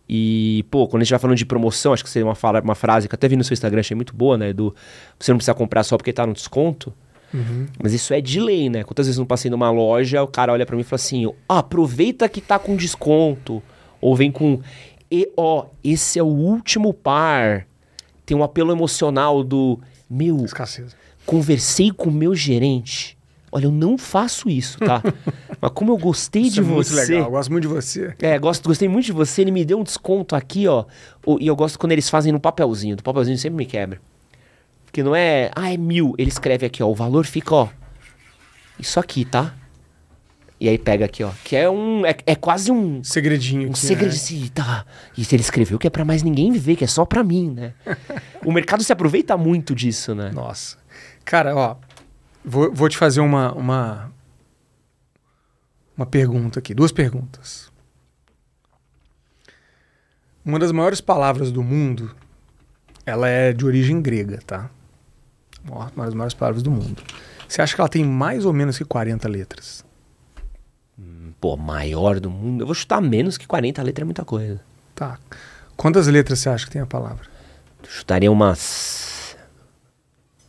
Speaker 1: E, pô, quando a gente vai tá falando de promoção, acho que seria uma, fala, uma frase que até vi no seu Instagram, achei muito boa, né? Do você não precisa comprar só porque tá no desconto. Uhum. Mas isso é de lei, né? Quantas vezes eu não passei numa loja, o cara olha para mim e fala assim: ah, aproveita que tá com desconto. Ou vem com, e ó, esse é o último par. Tem um apelo emocional do, meu, Escasseza. conversei com o meu gerente Olha, eu não faço isso, tá? Mas como eu gostei isso de é você. Muito legal, eu
Speaker 2: gosto muito de você.
Speaker 1: É, gosto, gostei muito de você. Ele me deu um desconto aqui, ó. E eu gosto quando eles fazem no papelzinho. Do papelzinho sempre me quebra. Porque não é. Ah, é mil. Ele escreve aqui, ó. O valor fica, ó. Isso aqui, tá? E aí pega aqui, ó. Que é um. É, é quase um. Segredinho. Um é. segredinho. Tá. E se ele escreveu que é para mais ninguém ver, que é só para mim, né? o mercado se aproveita muito disso, né?
Speaker 2: Nossa. Cara, ó. Vou, vou te fazer uma, uma, uma pergunta aqui, duas perguntas. Uma das maiores palavras do mundo, ela é de origem grega, tá? Uma das maiores palavras do mundo. Você acha que ela tem mais ou menos que 40 letras? Hum, pô, maior do mundo? Eu vou chutar menos que 40 letras é muita coisa. Tá. Quantas letras você acha que tem a palavra?
Speaker 1: Eu chutaria umas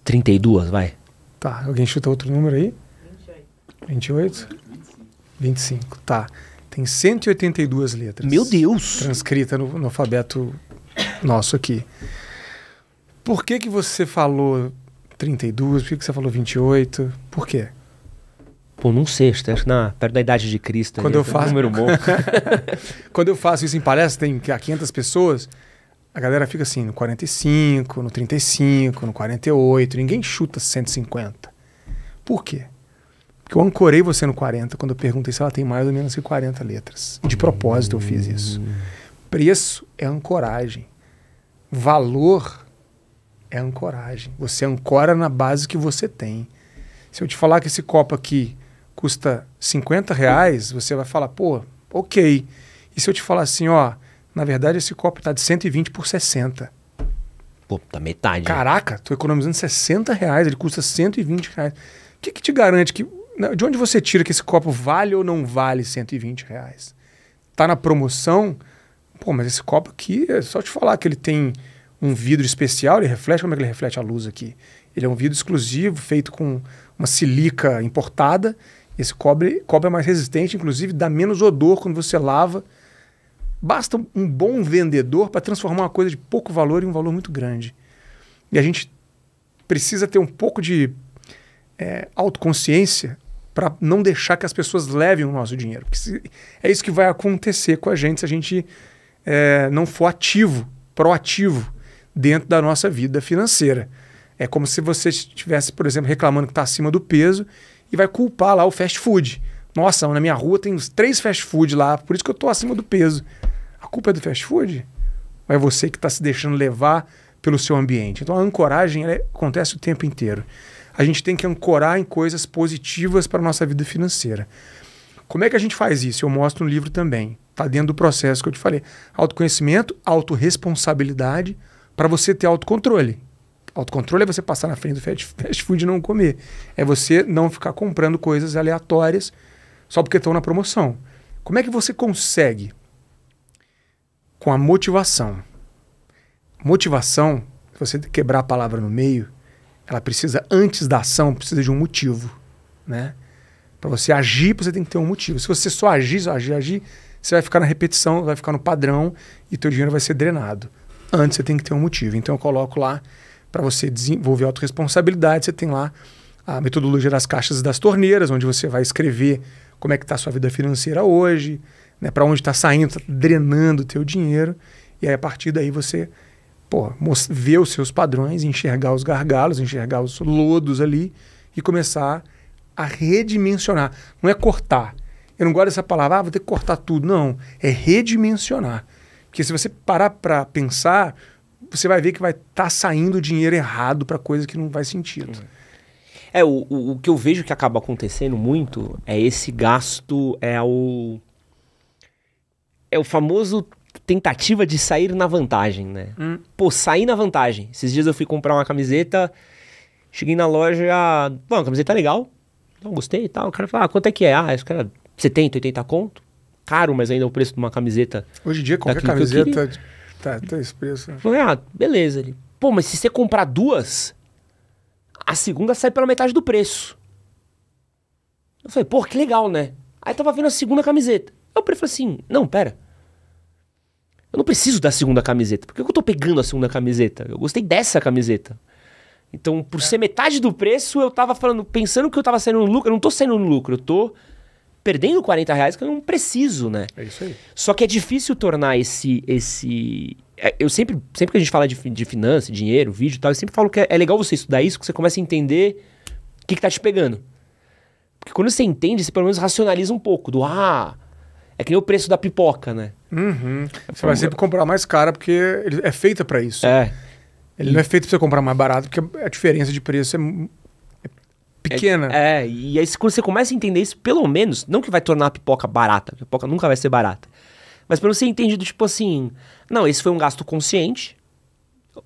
Speaker 1: 32, vai.
Speaker 2: Tá, alguém chuta outro número aí? 28. 28? 25, 25. tá. Tem 182 letras. Meu Deus! Transcrita no, no alfabeto nosso aqui. Por que que você falou 32? Por que, que você falou 28? Por quê?
Speaker 1: Pô, não sei, acho na, perto da idade de Cristo. Quando ali, eu faço... Um número bom.
Speaker 2: Quando eu faço isso em palestra, tem 500 pessoas a galera fica assim, no 45, no 35, no 48, ninguém chuta 150. Por quê? Porque eu ancorei você no 40 quando eu perguntei se ela tem mais ou menos que 40 letras. de propósito eu fiz isso. Preço é ancoragem. Valor é ancoragem. Você ancora na base que você tem. Se eu te falar que esse copo aqui custa 50 reais, você vai falar, pô, ok. E se eu te falar assim, ó, na verdade, esse copo está de 120 por 60.
Speaker 1: Pô, tá metade.
Speaker 2: Caraca, tô economizando 60 reais, ele custa 120 reais. O que, que te garante que. Né, de onde você tira que esse copo vale ou não vale 120 reais? Tá na promoção? Pô, mas esse copo aqui, é só te falar que ele tem um vidro especial, ele reflete, como é que ele reflete a luz aqui? Ele é um vidro exclusivo, feito com uma silica importada. Esse cobre, cobre é mais resistente, inclusive dá menos odor quando você lava Basta um bom vendedor para transformar uma coisa de pouco valor em um valor muito grande. E a gente precisa ter um pouco de é, autoconsciência para não deixar que as pessoas levem o nosso dinheiro. Se, é isso que vai acontecer com a gente se a gente é, não for ativo, proativo dentro da nossa vida financeira. É como se você estivesse, por exemplo, reclamando que está acima do peso e vai culpar lá o fast food. Nossa, na minha rua tem uns três fast food lá, por isso que eu estou acima do peso culpa é do fast food? Ou é você que está se deixando levar pelo seu ambiente? Então a ancoragem ela, é, acontece o tempo inteiro. A gente tem que ancorar em coisas positivas para a nossa vida financeira. Como é que a gente faz isso? Eu mostro no livro também. Está dentro do processo que eu te falei. Autoconhecimento, autorresponsabilidade, para você ter autocontrole. Autocontrole é você passar na frente do fast food e não comer. É você não ficar comprando coisas aleatórias só porque estão na promoção. Como é que você consegue com a motivação. Motivação, se você quebrar a palavra no meio, ela precisa, antes da ação, precisa de um motivo. Né? Para você agir, você tem que ter um motivo. Se você só agir, só agir, agir, você vai ficar na repetição, vai ficar no padrão e teu dinheiro vai ser drenado. Antes você tem que ter um motivo. Então eu coloco lá, para você desenvolver autorresponsabilidade, você tem lá a metodologia das caixas e das torneiras, onde você vai escrever como é que está a sua vida financeira hoje, né, para onde está saindo, está drenando o teu dinheiro. E aí, a partir daí, você pô, ver os seus padrões, enxergar os gargalos, enxergar os lodos ali e começar a redimensionar. Não é cortar. Eu não gosto dessa palavra, ah, vou ter que cortar tudo. Não, é redimensionar. Porque se você parar para pensar, você vai ver que vai estar tá saindo dinheiro errado para coisa que não faz sentido.
Speaker 1: É, o, o, o, que eu vejo que acaba acontecendo muito é esse gasto, é o é o famoso tentativa de sair na vantagem, né? Hum. Pô, sair na vantagem. Esses dias eu fui comprar uma camiseta, cheguei na loja, bom, a camiseta é legal, não gostei e tal. O cara falou, ah, quanto é que é? Ah, esse cara, 70, 80 conto? Caro, mas ainda é o preço de uma camiseta. Hoje em dia, qualquer camiseta
Speaker 2: tá, tá esse preço. Né?
Speaker 1: falei, ah, beleza. Ele, pô, mas se você comprar duas, a segunda sai pela metade do preço. Eu falei, pô, que legal, né? Aí tava vendo a segunda camiseta. preço falou assim, não, pera. Eu não preciso da segunda camiseta. Por que eu tô pegando a segunda camiseta? Eu gostei dessa camiseta. Então, por é. ser metade do preço, eu tava falando, pensando que eu tava saindo no lucro. Eu não tô saindo no lucro, eu tô perdendo 40 reais que eu não preciso, né? É isso aí. Só que é difícil tornar esse. esse é, eu sempre, sempre que a gente fala de, de finança, dinheiro, vídeo e tal, eu sempre falo que é, é, legal você estudar isso, que você começa a entender o que, que tá te pegando. Porque quando você entende, você pelo menos racionaliza um
Speaker 2: pouco do ah, é que nem o preço da pipoca, né? Uhum. Você vai sempre comprar mais cara porque ele é feita para isso. É. Ele e... não é feito para você comprar mais barato porque a diferença de preço é, é pequena. É, é, e aí quando você começa a entender isso, pelo menos, não que
Speaker 1: vai tornar a pipoca barata, a pipoca nunca vai ser barata. Mas pelo você entende do tipo assim, não, esse foi um gasto consciente,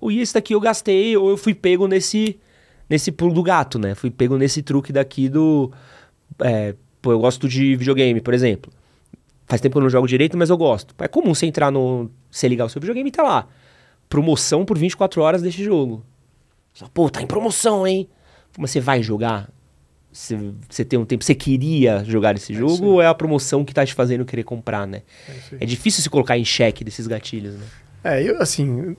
Speaker 1: e esse daqui eu gastei, ou eu fui pego nesse, nesse pulo do gato, né? Fui pego nesse truque daqui do... É, pô, eu gosto de videogame, por exemplo. Faz tempo que eu não jogo direito, mas eu gosto. É comum você entrar no. Você ligar o seu videogame e tá lá. Promoção por 24 horas deste jogo. Só, pô, tá em promoção, hein? Mas você vai jogar? Você, você tem um tempo, você queria jogar esse é jogo é ou é a promoção que tá te fazendo querer comprar, né? É, é difícil se colocar em xeque desses gatilhos, né?
Speaker 2: É, eu, assim.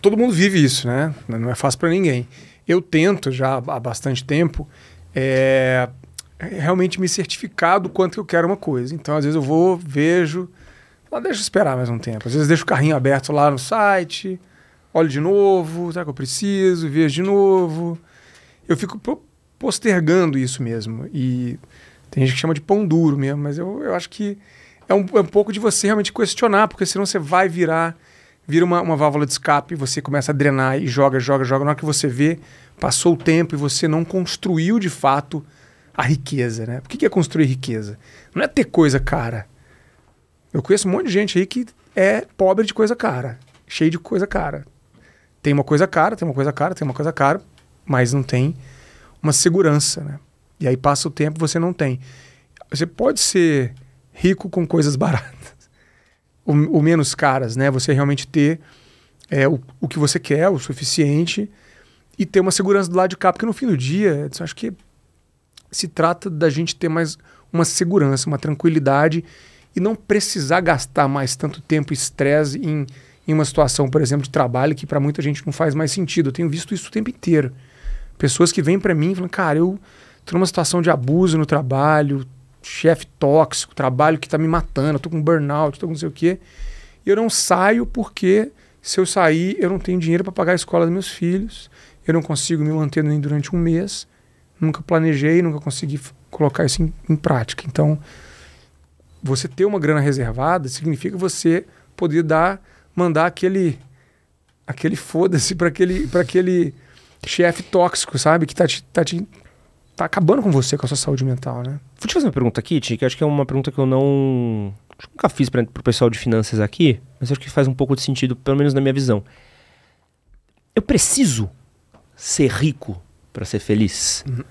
Speaker 2: Todo mundo vive isso, né? Não é fácil para ninguém. Eu tento já há bastante tempo é, realmente me certificar do quanto que eu quero uma coisa. Então, às vezes eu vou, vejo, falo, ah, deixa eu esperar mais um tempo. Às vezes deixo o carrinho aberto lá no site, olho de novo, será que eu preciso, vejo de novo. Eu fico postergando isso mesmo. E tem gente que chama de pão duro mesmo, mas eu, eu acho que é um, é um pouco de você realmente questionar, porque senão você vai virar vira uma, uma válvula de escape, você começa a drenar e joga, joga, joga. Na hora que você vê, passou o tempo e você não construiu de fato a riqueza, né? O que é construir riqueza? Não é ter coisa cara. Eu conheço um monte de gente aí que é pobre de coisa cara, cheio de coisa cara. Tem uma coisa cara, tem uma coisa cara, tem uma coisa cara, mas não tem uma segurança, né? E aí passa o tempo você não tem. Você pode ser rico com coisas baratas, ou, ou menos caras, né? Você realmente ter é, o, o que você quer, o suficiente, e ter uma segurança do lado de cá, porque no fim do dia, acho que se trata da gente ter mais uma segurança, uma tranquilidade e não precisar gastar mais tanto tempo e estresse em, em uma situação, por exemplo, de trabalho que para muita gente não faz mais sentido. Eu tenho visto isso o tempo inteiro. Pessoas que vêm para mim e falam, cara, eu estou numa situação de abuso no trabalho, chefe tóxico, trabalho que está me matando, estou com burnout, estou com não sei o quê. E eu não saio porque se eu sair, eu não tenho dinheiro para pagar a escola dos meus filhos, eu não consigo me manter nem durante um mês nunca planejei, nunca consegui colocar isso em, em prática. Então, você ter uma grana reservada significa você poder dar, mandar aquele aquele foda-se para aquele para aquele chefe tóxico, sabe, que tá te, tá te tá acabando com você, com a sua saúde mental, né? Vou te fazer uma pergunta aqui, Tiki,
Speaker 1: que acho que é uma pergunta que eu não acho que nunca fiz para o pessoal de finanças aqui, mas acho que faz um pouco de sentido, pelo menos na minha visão. Eu preciso ser rico para ser feliz?
Speaker 2: Uhum.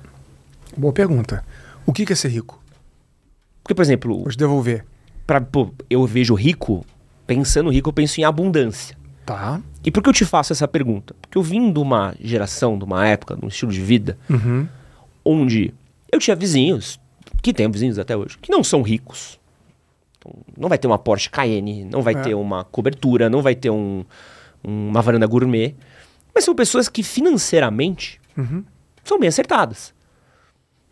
Speaker 2: Boa pergunta.
Speaker 1: O que, é ser rico? Porque, por exemplo. Vou te devolver. Pra, pô, eu vejo rico, pensando rico, eu penso em abundância. Tá. E por que eu te faço essa pergunta? Porque eu vim de uma geração, de uma época, de um estilo de vida, uhum. onde eu tinha vizinhos, que tem vizinhos até hoje, que não são ricos. Então, não vai ter uma Porsche Cayenne, não vai é. ter uma cobertura, não vai ter um, uma varanda gourmet. Mas são pessoas que financeiramente uhum. são bem acertadas.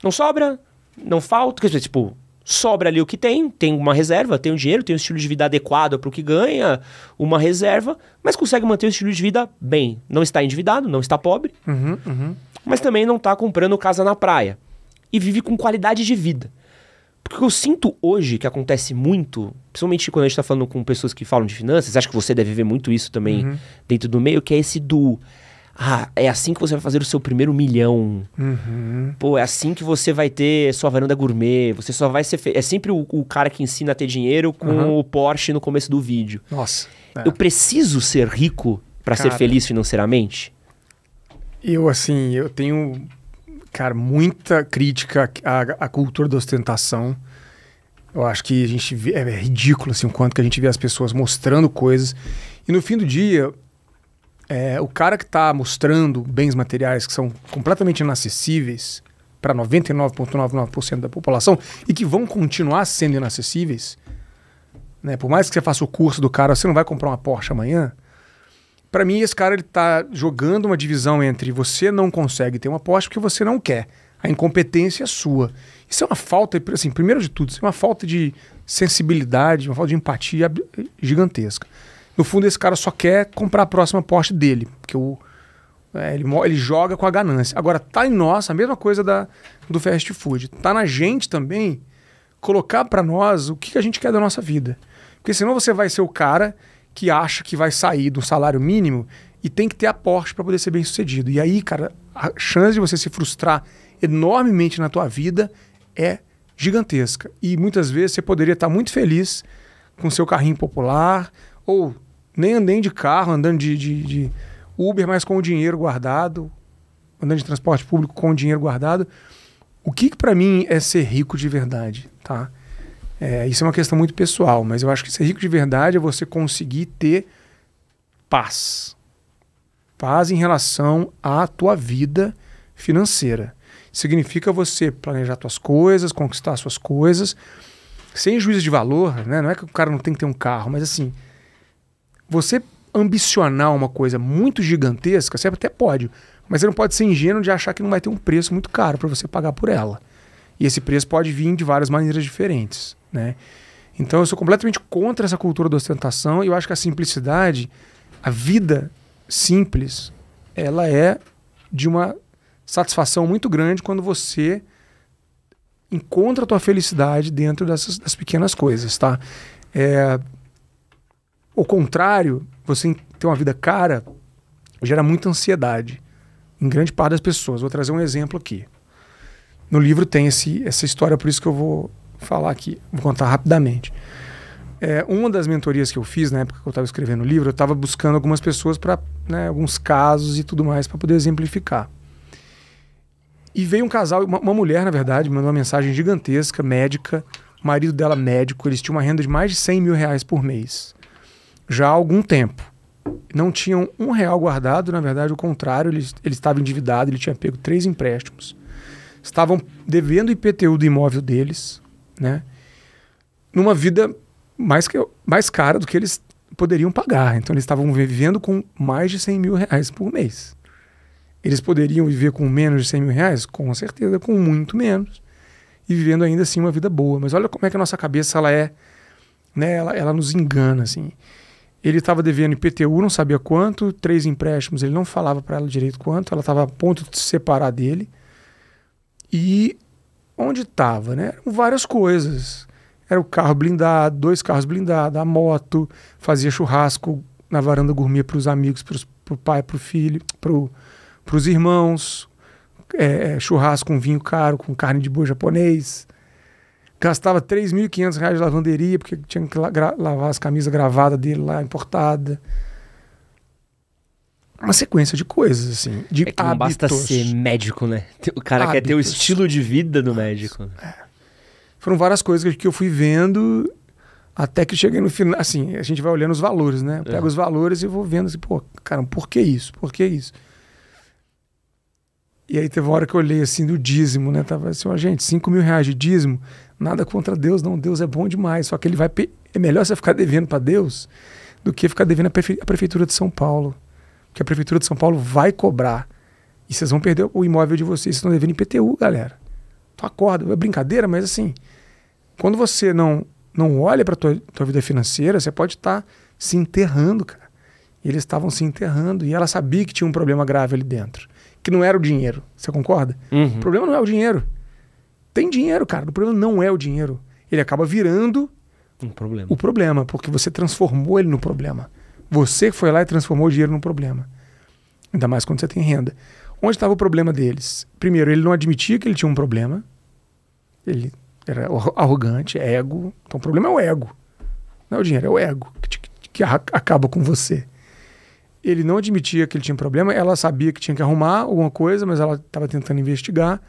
Speaker 1: Não sobra, não falta, quer dizer, tipo, sobra ali o que tem, tem uma reserva, tem um dinheiro, tem um estilo de vida adequado para o que ganha, uma reserva, mas consegue manter o estilo de vida bem. Não está endividado, não está pobre,
Speaker 3: uhum, uhum.
Speaker 1: mas também não está comprando casa na praia. E vive com qualidade de vida. Porque eu sinto hoje que acontece muito, principalmente quando a gente está falando com pessoas que falam de finanças, acho que você deve ver muito isso também uhum. dentro do meio, que é esse do ah, é assim que você vai fazer o seu primeiro milhão. Uhum. Pô, é assim que você vai ter sua varanda gourmet. Você só vai ser. Fe... É sempre o, o, cara que ensina a ter dinheiro com uhum. o Porsche no começo do vídeo. Nossa. É. Eu preciso ser rico para ser feliz financeiramente?
Speaker 2: Eu, assim, eu tenho, cara, muita crítica à, à cultura da ostentação. Eu acho que a gente vê, é, é ridículo assim, o quanto que a gente vê as pessoas mostrando coisas. E no fim do dia, é, o cara que está mostrando bens materiais que são completamente inacessíveis para 99,99% da população e que vão continuar sendo inacessíveis, né? por mais que você faça o curso do cara, você não vai comprar uma Porsche amanhã. Para mim, esse cara ele está jogando uma divisão entre você não consegue ter uma Porsche porque você não quer. A incompetência é sua. Isso é uma falta, assim, primeiro de tudo, isso é uma falta de sensibilidade, uma falta de empatia gigantesca. No fundo, esse cara só quer comprar a próxima Porsche dele, porque o, é, ele, ele joga com a ganância. Agora, tá em nós, a mesma coisa da, do fast food. Tá na gente também colocar para nós o que, que a gente quer da nossa vida. Porque senão você vai ser o cara que acha que vai sair do salário mínimo e tem que ter a Porsche para poder ser bem sucedido. E aí, cara, a chance de você se frustrar enormemente na tua vida é gigantesca. E muitas vezes você poderia estar tá muito feliz com seu carrinho popular ou nem andei de carro, andando de, de, de Uber, mas com o dinheiro guardado, andando de transporte público com o dinheiro guardado. O que, que para mim é ser rico de verdade, tá? É, isso é uma questão muito pessoal, mas eu acho que ser rico de verdade é você conseguir ter paz. Paz em relação à tua vida financeira. Significa você planejar suas coisas, conquistar suas coisas, sem juízo de valor, né? Não é que o cara não tem que ter um carro, mas assim, você ambicionar uma coisa muito gigantesca, você até pode, mas você não pode ser ingênuo de achar que não vai ter um preço muito caro para você pagar por ela. E esse preço pode vir de várias maneiras diferentes, né? Então eu sou completamente contra essa cultura da ostentação e eu acho que a simplicidade, a vida simples, ela é de uma satisfação muito grande quando você encontra a tua felicidade dentro dessas das pequenas coisas, tá? É, o contrário, você ter uma vida cara gera muita ansiedade em grande parte das pessoas. Vou trazer um exemplo aqui. No livro tem esse, essa história, por isso que eu vou falar aqui, vou contar rapidamente. É, uma das mentorias que eu fiz na época que eu estava escrevendo o livro, eu estava buscando algumas pessoas para né, alguns casos e tudo mais para poder exemplificar. E veio um casal, uma, uma mulher, na verdade, mandou uma mensagem gigantesca, médica, marido dela médico, eles tinham uma renda de mais de 100 mil reais por mês já há algum tempo. Não tinham um real guardado, na verdade, o contrário, ele, ele estava endividado, ele tinha pego três empréstimos. Estavam devendo IPTU do imóvel deles, né? Numa vida mais, que, mais cara do que eles poderiam pagar. Então, eles estavam vivendo com mais de 100 mil reais por mês. Eles poderiam viver com menos de 100 mil reais? Com certeza, com muito menos. E vivendo ainda assim uma vida boa. Mas olha como é que a nossa cabeça ela é. Né, ela, ela nos engana, assim. Ele estava devendo IPTU, não sabia quanto, três empréstimos, ele não falava para ela direito quanto, ela estava a ponto de se separar dele. E onde estava, né? várias coisas. Era o carro blindado, dois carros blindados, a moto, fazia churrasco na varanda gourmet para os amigos, para o pai, para o filho, para os irmãos, é, é, churrasco com vinho caro, com carne de boi japonês gastava 3.500 reais de lavanderia, porque tinha que lavar as camisas gravadas dele lá, importada. Uma sequência de coisas, assim. De é que não basta ser médico, né? O cara hábitos. quer ter o estilo de vida do médico. Né? É. Foram várias coisas que eu fui vendo até que cheguei no final. Assim, a gente vai olhando os valores, né? Eu pego é. os valores e vou vendo assim, pô, cara, por que isso? Por que isso? E aí teve uma hora que eu olhei assim do dízimo, né? Tava assim, ó, gente, 5 mil reais de dízimo, Nada contra Deus, não. Deus é bom demais. Só que ele vai. É melhor você ficar devendo para Deus do que ficar devendo a, prefe... a, Prefeitura de São Paulo. Porque a Prefeitura de São Paulo vai cobrar. E vocês vão perder o imóvel de vocês. Vocês estão devendo IPTU, galera. Tu então acorda. É brincadeira, mas assim. Quando você não não olha para a tua, tua, vida financeira, você pode estar tá se enterrando, cara. E eles estavam se enterrando e ela sabia que tinha um problema grave ali dentro. Que não era o dinheiro. Você concorda? Uhum. O problema não é o dinheiro tem dinheiro, cara. O problema não é o dinheiro. Ele acaba virando um problema. o problema, porque você transformou ele no problema. Você foi lá e transformou o dinheiro no problema. Ainda mais quando você tem renda. Onde estava o problema deles? Primeiro, ele não admitia que ele tinha um problema. Ele era arrogante, ego. Então o problema é o ego.
Speaker 1: Não é o dinheiro, é o ego
Speaker 2: que, que, que acaba com você. Ele não admitia que ele tinha um problema, ela sabia que tinha que arrumar alguma coisa, mas ela estava tentando investigar.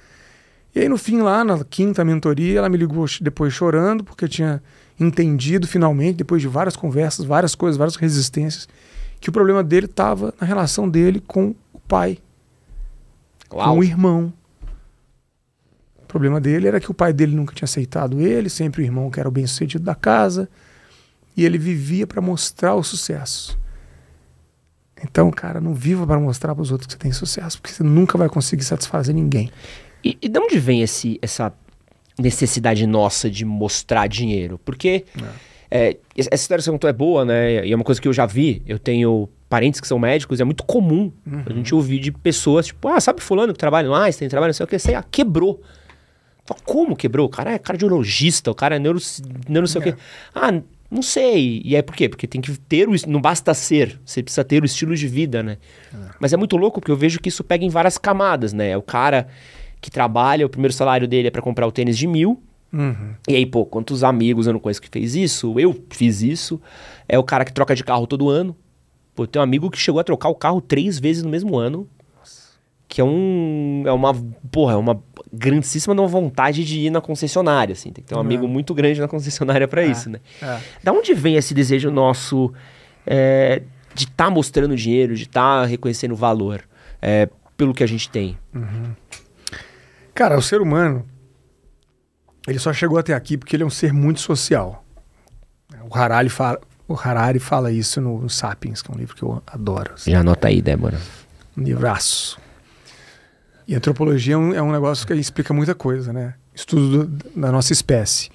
Speaker 2: E aí, no fim, lá na quinta mentoria, ela me ligou depois chorando, porque eu tinha entendido finalmente, depois de várias conversas, várias coisas, várias resistências, que o problema dele estava na relação dele com o pai, Uau. com o irmão. O problema dele era que o pai dele nunca tinha aceitado ele, sempre o irmão que era o bem-sucedido da casa, e ele vivia para mostrar o sucesso. Então, cara, não viva para mostrar para os outros que você tem sucesso, porque você nunca vai conseguir satisfazer ninguém.
Speaker 1: E, e de onde vem esse, essa necessidade nossa de mostrar dinheiro? Porque é. é, essa história que você contou é boa, né? E é uma coisa que eu já vi. Eu tenho parentes que são médicos, é muito comum uhum. a gente uhum. ouvir de pessoas, tipo, ah, sabe fulano que trabalha no Einstein, trabalha não sei o que, sei lá, quebrou. Fala, Como quebrou? O cara é cardiologista, o cara é neuro, neuro não sei é. o quê. É. Ah, não sei. E é por quê? Porque tem que ter o. Não basta ser. Você precisa ter o estilo de vida, né? É. Mas é muito louco porque eu vejo que isso pega em várias camadas, né? O cara que trabalha, o primeiro salário dele é para comprar o tênis de mil. Uhum. E aí, pô, quantos amigos eu não conheço que fez isso? Eu fiz isso. É o cara que troca de carro todo ano. Pô, tem um amigo que chegou a trocar o carro três vezes no mesmo ano. Nossa. Que é um. É uma. Porra, é uma grandíssima vontade de ir na concessionária, assim. Tem que ter um uhum. amigo é. muito grande na concessionária para é, isso, né? É. Da onde vem esse desejo nosso é, de estar tá mostrando dinheiro, de estar tá reconhecendo valor é, pelo que a gente tem?
Speaker 2: Uhum. Cara, o ser humano, ele só chegou até aqui porque ele é um ser muito social. O Harari fala, o Harari fala isso no, no Sapiens, que é um livro que eu adoro. Assim.
Speaker 1: anota aí, Débora.
Speaker 2: Um livraço. E antropologia é um, é um, negócio que explica muita coisa, né? Estudo do, da nossa espécie.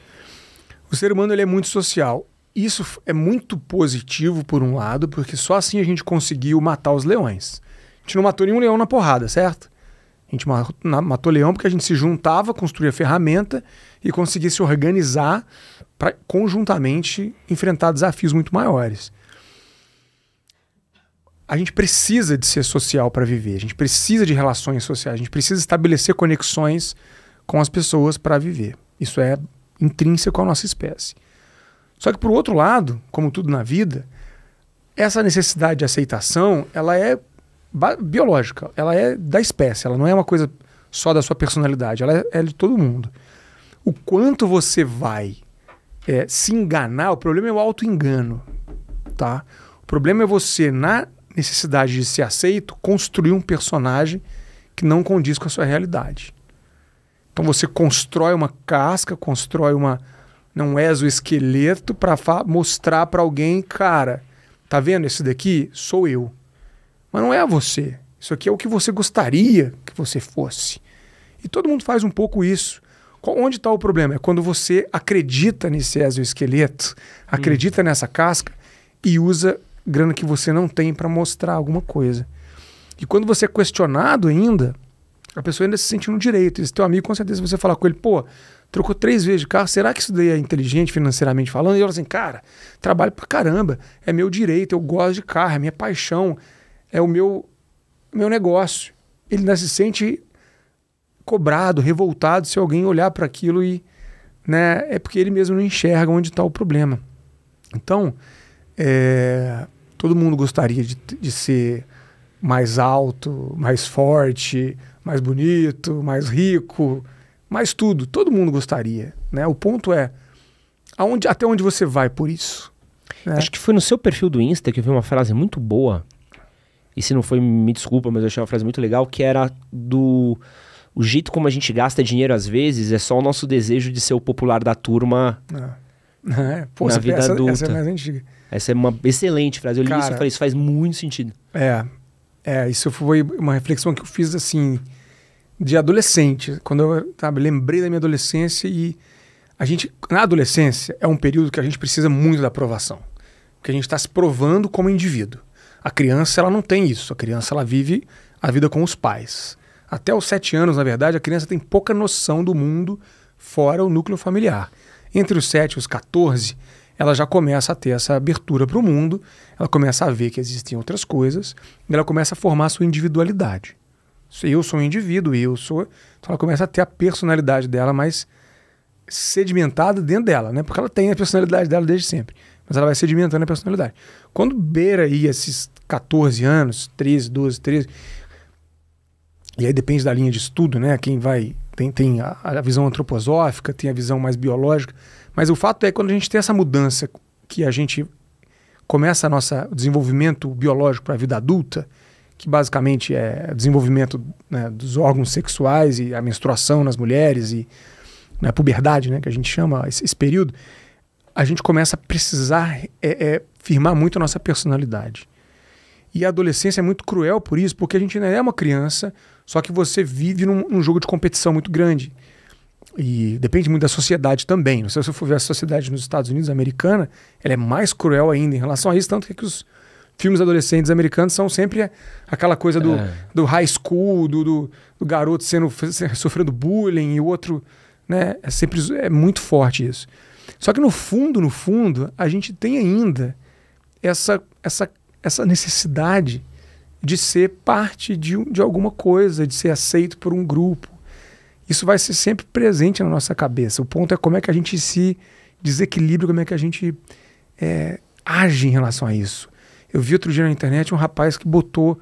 Speaker 2: O ser humano ele é muito social. Isso é muito positivo, por um lado, porque só assim a gente conseguiu matar os leões. A gente não matou nenhum leão na porrada, certo? A gente matou leão porque a gente se juntava, construía ferramenta e conseguia se organizar para conjuntamente enfrentar desafios muito maiores. A gente precisa de ser social para viver, a gente precisa de relações sociais, a gente precisa estabelecer conexões com as pessoas para viver. Isso é intrínseco à nossa espécie. Só que, por outro lado, como tudo na vida, essa necessidade de aceitação ela é biológica. Ela é da espécie, ela não é uma coisa só da sua personalidade, ela é, é de todo mundo. O quanto você vai é, se enganar, o problema é o auto-engano, tá? O problema é você, na necessidade de ser aceito, construir um personagem que não condiz com a sua realidade. Então você constrói uma casca, constrói uma não exoesqueleto para mostrar para alguém, cara, tá vendo esse daqui? Sou eu. Mas não é a você. Isso aqui é o que você gostaria que você fosse. E todo mundo faz um pouco isso. Onde está o problema? É quando você acredita nesse exoesqueleto, acredita hum. nessa casca e usa grana que você não tem para mostrar alguma coisa. E quando você é questionado ainda, a pessoa ainda se sente no direito. Esse teu amigo, com certeza, você falar com ele, pô, trocou três vezes de carro, será que isso daí é inteligente financeiramente falando? E ele fala assim, cara, trabalho pra caramba, é meu direito, eu gosto de carro, é minha paixão é o meu, meu negócio. Ele ainda se sente cobrado, revoltado se alguém olhar para aquilo e. Né, é porque ele mesmo não enxerga onde está o problema. Então, é, todo mundo gostaria de, de ser mais alto, mais forte, mais bonito, mais rico, mais tudo. Todo mundo gostaria. Né? O ponto é aonde, até onde você vai por isso. Né? Acho que foi no seu perfil do Insta que eu vi uma frase muito
Speaker 1: boa e se não foi, me desculpa, mas eu achei uma frase muito legal, que era do. O jeito como a gente gasta dinheiro às vezes é só o nosso desejo de ser o popular da turma.
Speaker 2: É. é pô, na vida essa, adulta. Essa é mais antiga.
Speaker 1: Essa é uma excelente frase. Eu li Cara, isso e falei, isso faz
Speaker 2: muito sentido. É. É, isso foi uma reflexão que eu fiz assim de adolescente, quando eu sabe, lembrei da minha adolescência e a gente na adolescência é um período que a gente precisa muito da aprovação, porque a gente está se provando como indivíduo. A criança ela não tem isso. A criança ela vive a vida com os pais. Até os sete anos, na verdade, a criança tem pouca noção do mundo fora o núcleo familiar. Entre os sete e os 14, ela já começa a ter essa abertura para o mundo, ela começa a ver que existem outras coisas, e ela começa a formar a sua individualidade. Eu sou um indivíduo, eu sou. Então ela começa a ter a personalidade dela mais sedimentada dentro dela, né? Porque ela tem a personalidade dela desde sempre. Mas ela vai sedimentando a personalidade. Quando beira aí esses 14 anos, 13, 12, 13, e aí depende da linha de estudo, né? Quem vai. Tem, tem a, a visão antroposófica, tem a visão mais biológica. Mas o fato é que quando a gente tem essa mudança que a gente começa nosso desenvolvimento biológico para a vida adulta, que basicamente é desenvolvimento né, dos órgãos sexuais e a menstruação nas mulheres e na né, puberdade, né, que a gente chama esse, esse período, a gente começa a precisar é, é, firmar muito a nossa personalidade. E a adolescência é muito cruel por isso, porque a gente ainda é uma criança, só que você vive num, num jogo de competição muito grande. E depende muito da sociedade também. Se você for ver a sociedade nos Estados Unidos americana, ela é mais cruel ainda em relação a isso, tanto que, que os filmes adolescentes americanos são sempre aquela coisa do, é. do high school, do, do, do garoto sendo, sofrendo bullying e o outro. Né? É, sempre, é muito forte isso. Só que no fundo, no fundo, a gente tem ainda essa, essa, essa necessidade de ser parte de, de alguma coisa, de ser aceito por um grupo. Isso vai ser sempre presente na nossa cabeça. O ponto é como é que a gente se desequilibra, como é que a gente é, age em relação a isso. Eu vi outro dia na internet um rapaz que botou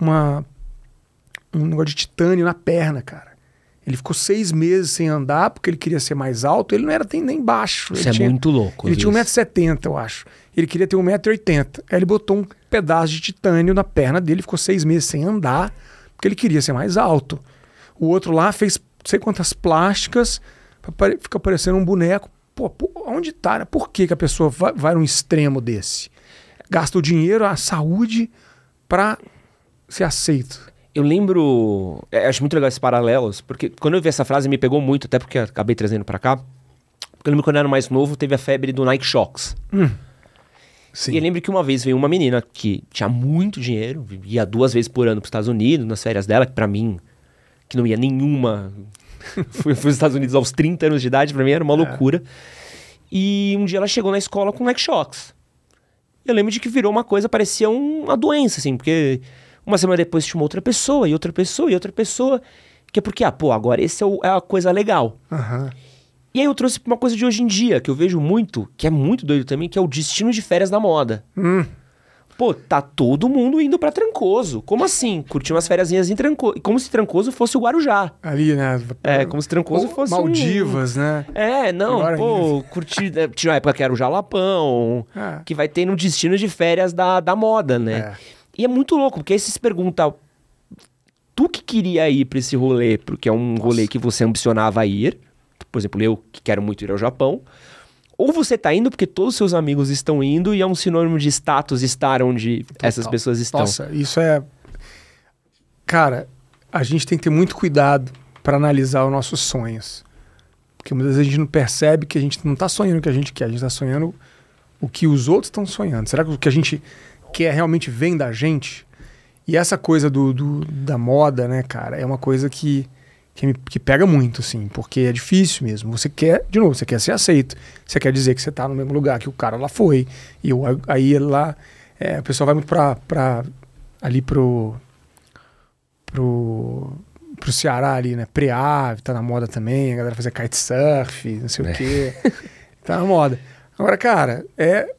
Speaker 2: uma, um negócio de titânio na perna, cara. Ele ficou seis meses sem andar porque ele queria ser mais alto. Ele não era nem baixo. Isso é tinha, muito louco. Ele tinha 1,70m, eu acho. Ele queria ter 1,80m. Aí ele botou um pedaço de titânio na perna dele, ficou seis meses sem andar porque ele queria ser mais alto. O outro lá fez não sei quantas plásticas, fica parecendo um boneco. Pô, onde tá? Né? Por que, que a pessoa vai, vai num extremo desse? Gasta o dinheiro, a saúde, para ser aceito eu lembro. É, acho muito legal
Speaker 1: esses paralelos, porque quando eu vi essa frase me pegou muito, até porque acabei trazendo para cá. Porque eu lembro quando eu era mais novo, teve a febre do Nike Shocks. Hum. Sim. E eu lembro que uma vez veio uma menina que tinha muito dinheiro, ia duas vezes por ano para os Estados Unidos, nas férias dela, que para mim, que não ia nenhuma. fui, fui os Estados Unidos aos 30 anos de idade, para mim era uma é. loucura. E um dia ela chegou na escola com Nike Shocks. Eu lembro de que virou uma coisa, parecia um, uma doença, assim, porque uma semana depois tinha outra pessoa, e outra pessoa, e outra pessoa. Que é porque, ah, pô, agora esse é, o, é a coisa legal. Uhum. E aí eu trouxe uma coisa de hoje em dia, que eu vejo muito, que é muito doido também, que é o destino de férias da moda. Hum. Pô, tá todo mundo indo para Trancoso. Como assim? Curtir umas férias em Trancoso. Como se Trancoso fosse o Guarujá. Ali, né? É, como se Trancoso Ou fosse. Maldivas, um... né? É, não, Agora pô, é curtir. Né, tinha uma época que era o Jalapão, ah. que vai ter no destino de férias da, da moda, né? É. E é muito louco, porque aí você se pergunta, tu que queria ir para esse rolê, porque é um Nossa. rolê que você ambicionava ir, por exemplo, eu que quero muito ir ao Japão, ou você tá indo porque todos os seus amigos estão indo e é um sinônimo de status estar onde
Speaker 2: Total. essas pessoas estão. Nossa, isso é. Cara, a gente tem que ter muito cuidado para analisar os nossos sonhos. Porque muitas vezes a gente não percebe que a gente não tá sonhando o que a gente quer, a gente tá sonhando o que os outros estão sonhando. Será que o que a gente quer é realmente vem da gente. E essa coisa do, do da moda, né, cara, é uma coisa que, que, me, que, pega muito, assim, porque é difícil mesmo. Você quer, de novo, você quer ser aceito, você quer dizer que você tá no mesmo lugar que o cara lá foi. E eu, aí lá, é, o pessoal vai muito pra, pra ali pro, pro, pro Ceará ali, né, Preave, tá na moda também, a galera fazia kitesurf, não sei é. o quê, tá na moda. Agora, cara, é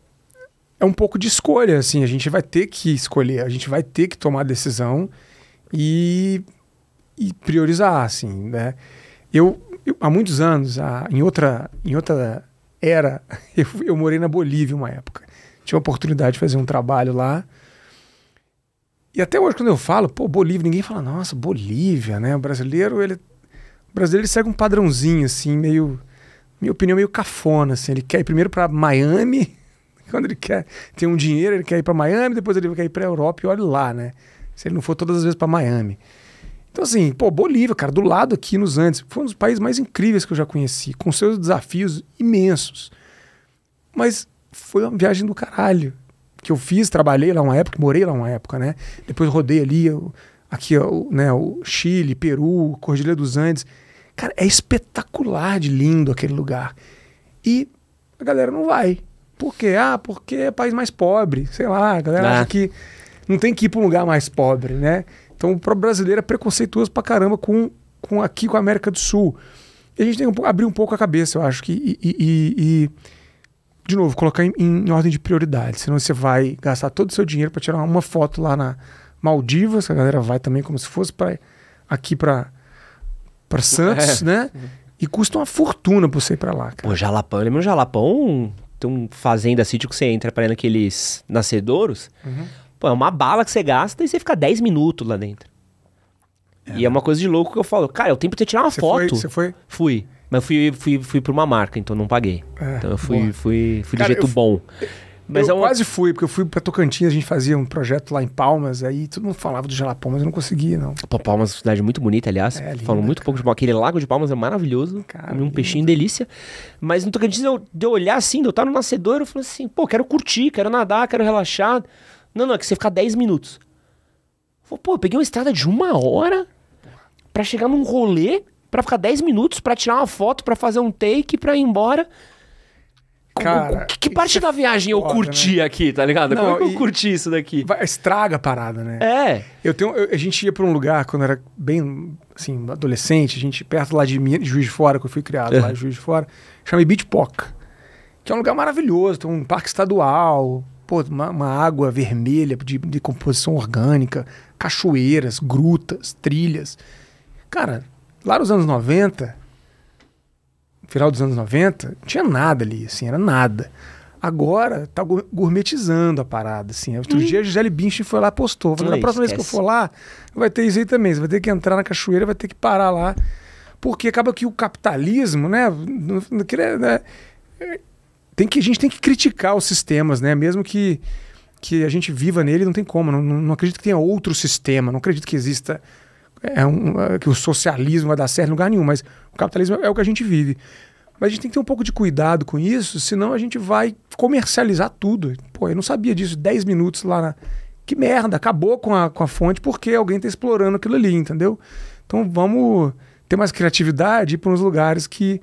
Speaker 2: é um pouco de escolha, assim. A gente vai ter que escolher, a gente vai ter que tomar decisão e, e priorizar, assim, né? Eu, eu há muitos anos, há, em, outra, em outra era, eu, eu morei na Bolívia uma época. Tive a oportunidade de fazer um trabalho lá. E até hoje, quando eu falo, pô, Bolívia, ninguém fala, nossa, Bolívia, né? O brasileiro, ele. O brasileiro ele segue um padrãozinho, assim, meio. Minha opinião, é meio cafona, assim. Ele quer ir primeiro para Miami, quando ele quer ter um dinheiro, ele quer ir para Miami, depois ele quer ir para a Europa e olha lá, né? Se ele não for todas as vezes para Miami. Então, assim, pô, Bolívia, cara, do lado aqui nos Andes, foi um dos países mais incríveis que eu já conheci, com seus desafios imensos. Mas foi uma viagem do caralho que eu fiz, trabalhei lá uma época, morei lá uma época, né? Depois rodei ali, aqui, o, né, o Chile, Peru, Cordilheira dos Andes. Cara, é espetacular de lindo aquele lugar. E a galera não vai. Por quê? Ah, porque é país mais pobre. Sei lá, a galera ah. acha é. que não tem que ir para um lugar mais pobre, né? Então, o brasileiro é preconceituoso pra caramba com, com aqui, com a América do Sul. E a gente tem que abrir um pouco a cabeça, eu acho que. E, e, e de novo, colocar em, em, ordem de prioridade. Senão você vai gastar todo o seu dinheiro para tirar uma foto lá na Maldivas, a galera vai também como se fosse para aqui para é. Santos, é. né? E custa uma fortuna pra você ir pra lá, cara. O Jalapão, eu lembro um
Speaker 1: Jalapão tem um fazenda sítio que você entra para naqueles nascedouros. Uhum. Pô, é uma bala que você gasta e você fica 10 minutos lá dentro. É. E é uma coisa de louco que eu falo, cara, é o tempo de você tirar uma você foto. Foi, você foi? Fui. Mas fui, fui, fui pra uma marca, então não paguei. É, então eu fui, fui, fui, fui cara, jeito eu, bom.
Speaker 2: Mas eu é quase fui, porque eu fui para Tocantins, a gente fazia um projeto lá em Palmas, aí todo mundo falava do Jalapão, mas eu não conseguia, não.
Speaker 1: Palmas é uma cidade muito bonita, aliás. É, linda, falam muito cara. pouco de Palmas. Aquele lago de Palmas é maravilhoso. Cara, um peixinho delícia. Mas no Tocantins, eu, de eu olhar assim, de eu estar no nascedor, eu falei assim, pô, quero curtir, quero nadar, quero relaxar. Não, não, é que você ficar 10 minutos. Eu, pô, eu peguei uma estrada de uma hora para chegar num rolê, para ficar 10 minutos, para tirar uma foto, para fazer um take, para ir embora. Cara, que, que parte é da viagem foda, eu curti né? aqui, tá ligado? Não, Como é que eu curti isso daqui?
Speaker 2: Vai, estraga a parada, né? É. Eu tenho, eu, a gente ia para um lugar quando era bem, assim, adolescente, a gente perto lá de Minas, Juiz de Fora, que eu fui criado é. lá em é. Juiz de Fora, chama Bitpoca, que é um lugar maravilhoso, tem um parque estadual, pô, uma, uma água vermelha de, de composição orgânica, cachoeiras, grutas, trilhas. Cara, lá nos anos 90, final dos anos 90, não tinha nada ali, assim, era nada. Agora tá gourmetizando a parada, assim. Outro hum. dia a Gisele Binchen foi lá postou. Falei, na próxima esquece. vez que eu for lá, vai ter isso aí também. Você vai ter que entrar na cachoeira, vai ter que parar lá. Porque acaba que o capitalismo, né? né, né tem que, a gente tem que criticar os sistemas, né? Mesmo que, que a gente viva nele, não tem como. Não, não acredito que tenha outro sistema. Não acredito que exista é um, é, que o socialismo vai dar certo em lugar nenhum, mas o capitalismo é o que a gente vive. Mas a gente tem que ter um pouco de cuidado com isso, senão a gente vai comercializar tudo. Pô, eu não sabia disso 10 minutos lá na. Que merda, acabou com a, com a fonte porque alguém está explorando aquilo ali, entendeu? Então vamos ter mais criatividade e ir para uns lugares que,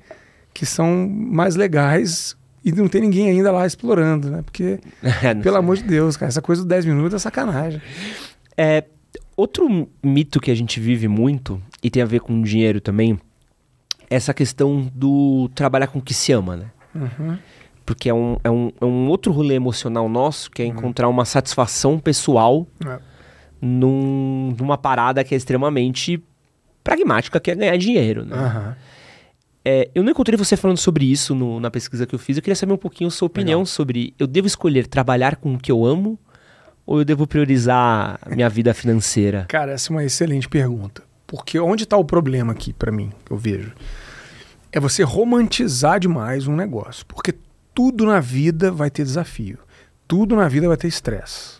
Speaker 2: que são mais legais e não tem ninguém ainda lá explorando, né? Porque, é, pelo amor de Deus, cara, essa coisa dos 10 minutos é sacanagem. É, Outro
Speaker 1: mito que a gente vive muito, e tem a ver com dinheiro também, é essa questão do trabalhar com o que se ama, né? Uhum. Porque é um, é, um, é um outro rolê emocional nosso que é uhum. encontrar uma satisfação pessoal é. num, numa parada que é extremamente pragmática, que é ganhar dinheiro, né? É, eu não encontrei você falando sobre isso no, na pesquisa que eu fiz. Eu queria saber um pouquinho a sua opinião Legal. sobre eu devo escolher trabalhar com o que eu amo ou eu devo priorizar minha vida financeira?
Speaker 2: Cara, essa é uma excelente pergunta. Porque onde está o problema aqui para mim, que eu vejo? É você romantizar demais um negócio. Porque tudo na vida vai ter desafio. Tudo na vida vai ter estresse.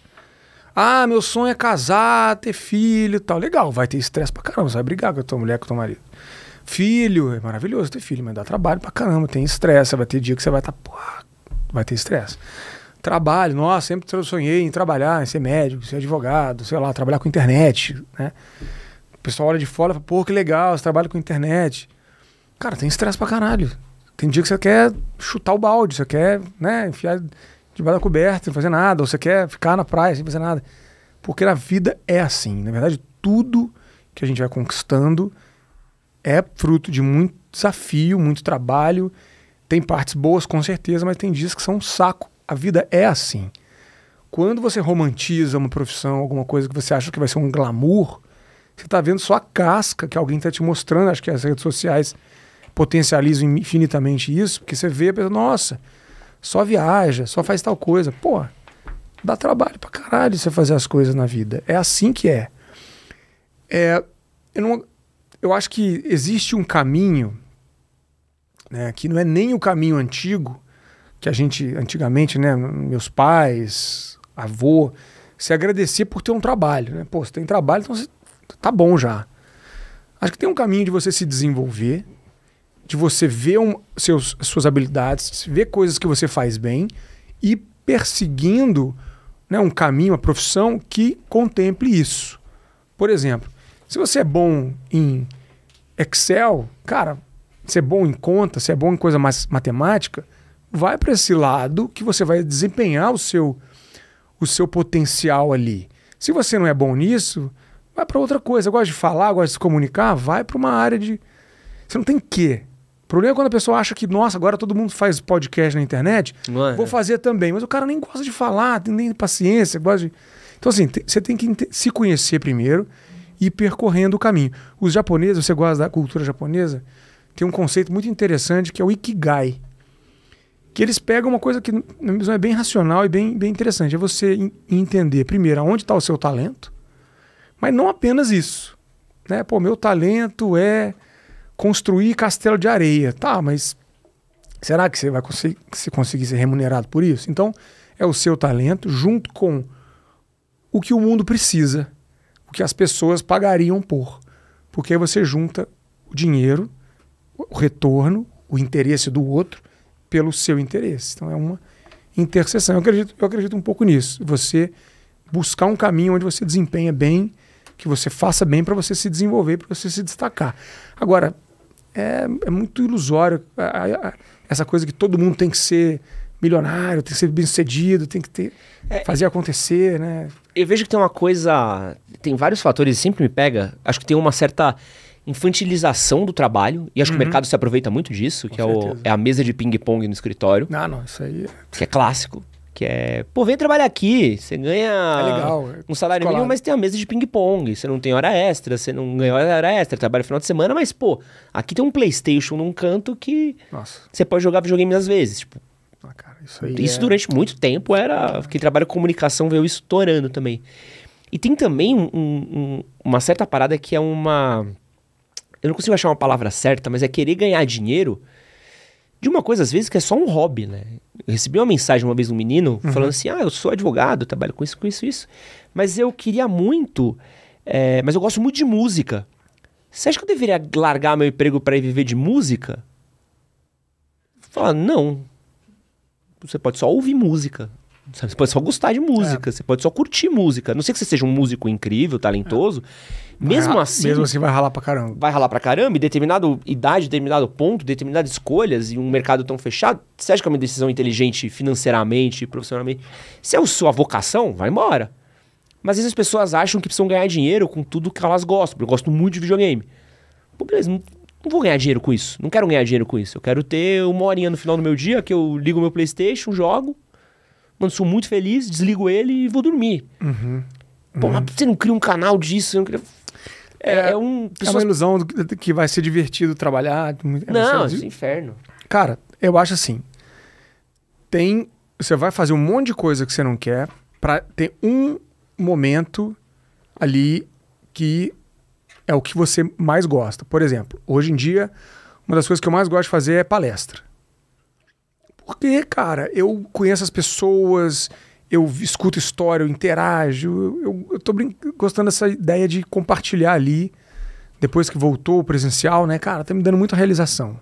Speaker 2: Ah, meu sonho é casar, ter filho e tal. Legal, vai ter estresse pra caramba. Você vai brigar com a tua mulher, com o teu marido. Filho, é maravilhoso ter filho, mas dá trabalho pra caramba. Tem estresse, vai ter dia que você vai estar... Tá, vai ter estresse trabalho. Nossa, sempre sonhei em trabalhar, em ser médico, ser advogado, sei lá, trabalhar com internet, né? O pessoal olha de fora e fala, pô, que legal, você trabalha com internet. Cara, tem estresse pra caralho. Tem dia que você quer chutar o balde, você quer, né, enfiar debaixo da coberta, não fazer nada, ou você quer ficar na praia sem fazer nada. Porque a vida é assim. Na verdade, tudo que a gente vai conquistando é fruto de muito desafio, muito trabalho. Tem partes boas, com certeza, mas tem dias que são um saco a vida é assim. Quando você romantiza uma profissão, alguma coisa que você acha que vai ser um glamour, você está vendo só a casca que alguém está te mostrando. Acho que as redes sociais potencializam infinitamente isso, porque você vê, pensa, nossa, só viaja, só faz tal coisa. Pô, dá trabalho pra caralho você fazer as coisas na vida. É assim que é. é eu, não, eu acho que existe um caminho né, que não é nem o caminho antigo, que a gente antigamente, né, meus pais, avô, se agradecia por ter um trabalho, né? Pô, você tem trabalho, então você tá bom já. Acho que tem um caminho de você se desenvolver, de você ver um, seus, suas habilidades, ver coisas que você faz bem e perseguindo né, um caminho, uma profissão que contemple isso. Por exemplo, se você é bom em Excel, cara, se é bom em conta, se é bom em coisa mais matemática, vai para esse lado que você vai desempenhar o seu, o seu potencial ali. Se você não é bom nisso, vai para outra coisa. Gosta de falar, gosta de se comunicar, vai para uma área de. Você não tem que. O problema é quando a pessoa acha que, nossa, agora todo mundo faz podcast na internet, é, vou é. fazer também. Mas o cara nem gosta de falar, nem paciência, gosta de. Então, assim, você tem que se conhecer primeiro e ir percorrendo o caminho. Os japoneses, você gosta da cultura japonesa? Tem um conceito muito interessante que é o ikigai que eles pegam uma coisa que, na minha visão, é bem racional e bem, bem interessante. É você entender, primeiro, onde está o seu talento, mas não apenas isso. Né? Pô, meu talento é construir castelo de areia. Tá, mas será que você vai conseguir, se conseguir ser remunerado por isso? Então, é o seu talento junto com o que o mundo precisa, o que as pessoas pagariam por. Porque aí você junta o dinheiro, o retorno, o interesse do outro pelo seu interesse. Então é uma interseção. Eu acredito, eu acredito um pouco nisso. Você buscar um caminho onde você desempenha bem, que você faça bem para você se desenvolver, para você se destacar. Agora, é, é muito ilusório a, a, essa coisa que todo mundo tem que ser milionário, tem que ser bem sucedido, tem que ter, é, fazer acontecer, né?
Speaker 1: Eu vejo que tem uma coisa, tem vários fatores, sempre me pega. Acho que tem uma certa infantilização do trabalho, e acho uhum. que o uhum. mercado se aproveita muito disso, que é, o, é, a mesa de ping-pong no escritório.
Speaker 2: Ah, não, isso aí. É
Speaker 1: que é clássico. Que é, pô, vem trabalhar aqui, você ganha é legal, é um salário mínimo, mas tem a mesa de ping-pong, você não tem hora extra, você não ganha hora extra, trabalha no final de semana, mas, pô, aqui tem um PlayStation num canto que você pode jogar videogame às vezes. Tipo, ah, cara, isso, isso é durante muito tempo era. Quem trabalha com comunicação veio isso torando também. E tem também um, um, uma certa parada que é uma eu não consigo achar uma palavra certa, mas é querer ganhar dinheiro de uma coisa, às vezes, que é só um hobby, né? Eu recebi uma mensagem uma vez de um menino uhum. falando assim: ah, eu sou advogado, trabalho com isso, com isso, isso. Mas eu queria muito. É, mas eu gosto muito de música. Você acha que eu deveria largar meu emprego para ir viver de música? Fala, não. Você pode só ouvir música. Sabe? Você pode só gostar de música, é. você pode só curtir música. A não sei que você seja um músico incrível, talentoso. É. Mesmo ralar, assim. Mesmo assim, vai ralar pra caramba. Vai ralar pra caramba, e determinada idade, determinado ponto, determinadas escolhas, e um mercado tão fechado, você acha que é uma decisão inteligente financeiramente, profissionalmente? Se é a sua vocação, vai embora. Mas às vezes as pessoas acham que precisam ganhar dinheiro com tudo que elas gostam. Eu gosto muito de videogame. Pô, beleza, não, vou ganhar dinheiro com isso. Não quero ganhar dinheiro com isso. Eu quero ter uma horinha no final do meu dia que eu ligo meu PlayStation, jogo, mano, sou muito feliz, desligo ele e vou dormir. Uhum. Pô, uhum. mas
Speaker 2: você não cria um canal disso? Você não cria... É, é, é um, pessoas... é uma ilusão que vai ser divertido trabalhar. É não, de... é um inferno. Cara, eu acho assim. Tem. Você vai fazer um monte de coisa que você não quer para ter um momento ali que é o que você mais gosta. Por exemplo, hoje em dia, uma das coisas que eu mais gosto de fazer é palestra. Porque, cara, eu conheço as pessoas, eu escuto história, eu interajo. Eu, eu tô gostando dessa ideia de compartilhar ali. Depois que voltou o presencial, né, cara, tá me dando muita realização.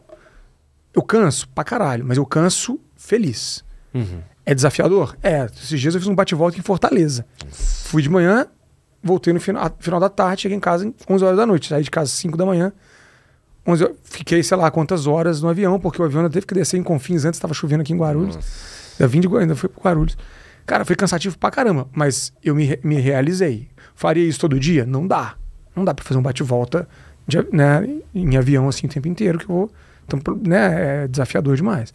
Speaker 2: Eu canso pra caralho, mas eu canso feliz. Uhum. É desafiador? É. Esses dias eu fiz um bate-volta em Fortaleza. Fui de manhã, voltei no final, final da tarde, cheguei em casa às 11 horas da noite. Saí de casa às 5 da manhã, 11 fiquei, sei lá, quantas horas no avião, porque o avião ainda teve que descer em Confins antes, estava chovendo aqui em Guarulhos. Nossa. Eu vim de ainda fui para Guarulhos. Cara, foi cansativo pra caramba, mas eu me, me realizei. Faria isso todo dia? Não dá. Não dá para fazer um bate-volta né, em avião assim o tempo inteiro, que eu vou. Então, né, é desafiador demais.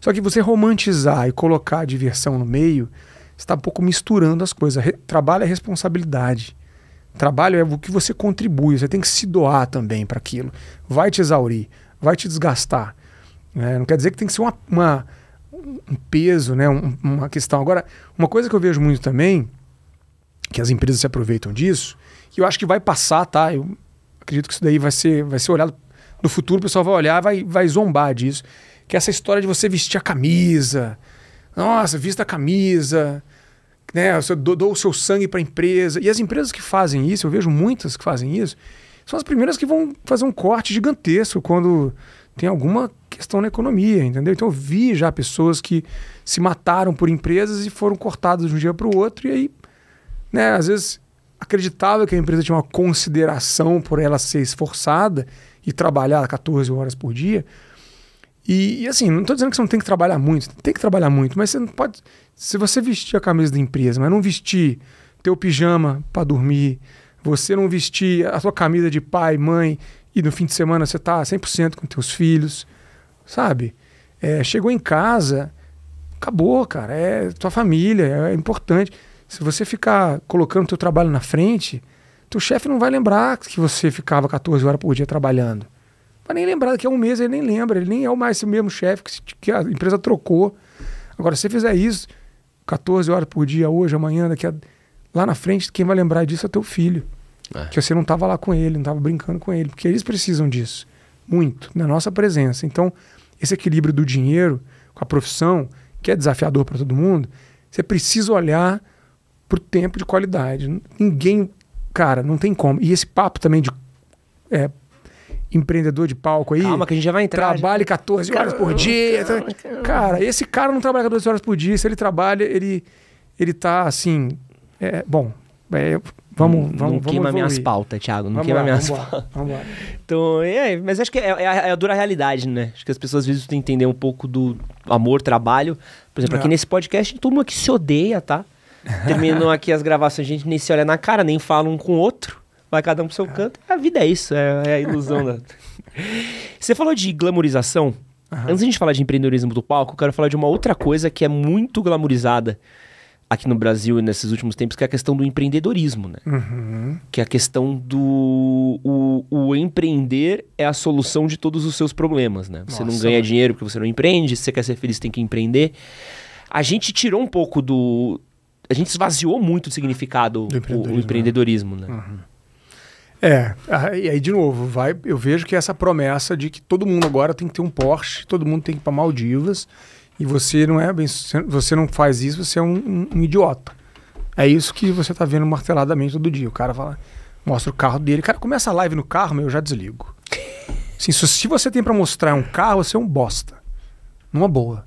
Speaker 2: Só que você romantizar e colocar a diversão no meio, está um pouco misturando as coisas. Re, trabalho é responsabilidade. Trabalho é o que você contribui, você tem que se doar também para aquilo. Vai te exaurir, vai te desgastar. Né? Não quer dizer que tem que ser uma, uma um peso, né? Um, uma questão. Agora, uma coisa que eu vejo muito também, que as empresas se aproveitam disso, que eu acho que vai passar, tá? Eu acredito que isso daí vai ser, vai ser olhado no futuro, o pessoal vai olhar, vai, vai zombar disso. Que é essa história de você vestir a camisa. Nossa, vista a camisa né, você doou o seu sangue para a empresa. E as empresas que fazem isso, eu vejo muitas que fazem isso, são as primeiras que vão fazer um corte gigantesco quando tem alguma questão na economia, entendeu? Então eu vi já pessoas que se mataram por empresas e foram cortadas de um dia para o outro, e aí, né, às vezes acreditava que a empresa tinha uma consideração por ela ser esforçada e trabalhar 14 horas por dia, e, e assim, não estou dizendo que você não tem que trabalhar muito, tem que trabalhar muito, mas você não pode. Se você vestir a camisa da empresa, mas não vestir teu pijama para dormir, você não vestir a sua camisa de pai, mãe, e no fim de semana você está 100% com teus filhos, sabe? É, chegou em casa, acabou, cara. É tua família, é, é importante. Se você ficar colocando teu trabalho na frente, teu chefe não vai lembrar que você ficava 14 horas por dia trabalhando. Para nem lembrar, daqui a um mês ele nem lembra, ele nem é mais esse mesmo chefe que a empresa trocou. Agora, se você fizer isso 14 horas por dia, hoje, amanhã, daqui a... lá na frente, quem vai lembrar disso é teu filho. É. Que você não estava lá com ele, não estava brincando com ele, porque eles precisam disso muito, na nossa presença. Então, esse equilíbrio do dinheiro com a profissão, que é desafiador para todo mundo, você precisa olhar para o tempo de qualidade. Ninguém, cara, não tem como. E esse papo também de é, empreendedor de palco aí. Calma, que a gente já vai entrar. Trabalha já... 14 horas por dia. Tá? Calma, calma. Cara, esse cara não trabalha 14 horas por dia. Se ele trabalha, ele, ele tá assim. É, bom, é, Vamos, não, vamos, não queima vamos minhas pautas, Thiago. Não vamos queima lá, minhas pautas.
Speaker 1: Então, é, é, mas acho que é, é, a, é, a, dura realidade, né? Acho que as pessoas às vezes têm que entender um pouco do amor, trabalho. Por exemplo, é. aqui nesse podcast, todo mundo aqui se odeia, tá? Terminam aqui as gravações, a gente nem se olha na cara, nem fala um com o outro vai cada um pro seu canto. A vida é isso, é, é a ilusão da. Né? Você falou de glamorização. Uhum. Antes de a gente falar de empreendedorismo do palco, eu quero falar de uma outra coisa que é muito glamorizada aqui no Brasil e nesses últimos tempos, que é a questão do empreendedorismo, né? Uhum. Que é a questão do... O, o, empreender é a solução de todos os seus problemas, né? Você Nossa, não ganha dinheiro porque você não empreende, se você quer ser feliz tem que empreender. A gente tirou um pouco do... A gente esvaziou muito o significado do empreendedorismo, o, o empreendedorismo né? né? Uhum.
Speaker 2: É, ah, e aí de novo, vai, eu vejo que é essa promessa de que todo mundo agora tem que ter um Porsche, todo mundo tem que ir para Maldivas, e você não é bem, você não faz isso, você é um, um, um idiota. É isso que você está vendo marteladamente todo dia. O cara fala, mostra o carro dele, cara, começa a live no carro, meu, eu já desligo. Assim, se você tem para mostrar um carro, você é um bosta. Numa boa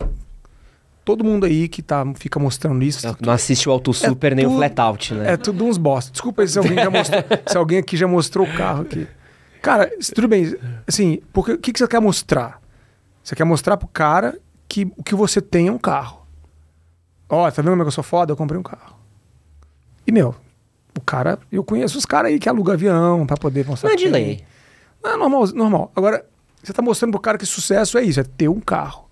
Speaker 2: todo mundo aí que tá, fica mostrando isso. Não, não assiste é o Auto Super é nem tudo, o Flatout, né? É tudo uns bosta. Desculpa se alguém, já mostrou, se alguém aqui já mostrou o carro aqui. Cara, tudo bem. Assim, porque o que, que você quer mostrar? Você quer mostrar pro cara que o que você tem é um carro. Ó, oh, tá vendo como é eu sou foda? Eu comprei um carro. E, meu, o cara... Eu conheço os caras aí que alugam avião pra poder mostrar... Não é de lei. Não, é normal, normal. Agora, você tá mostrando pro cara que sucesso é isso, é ter um carro.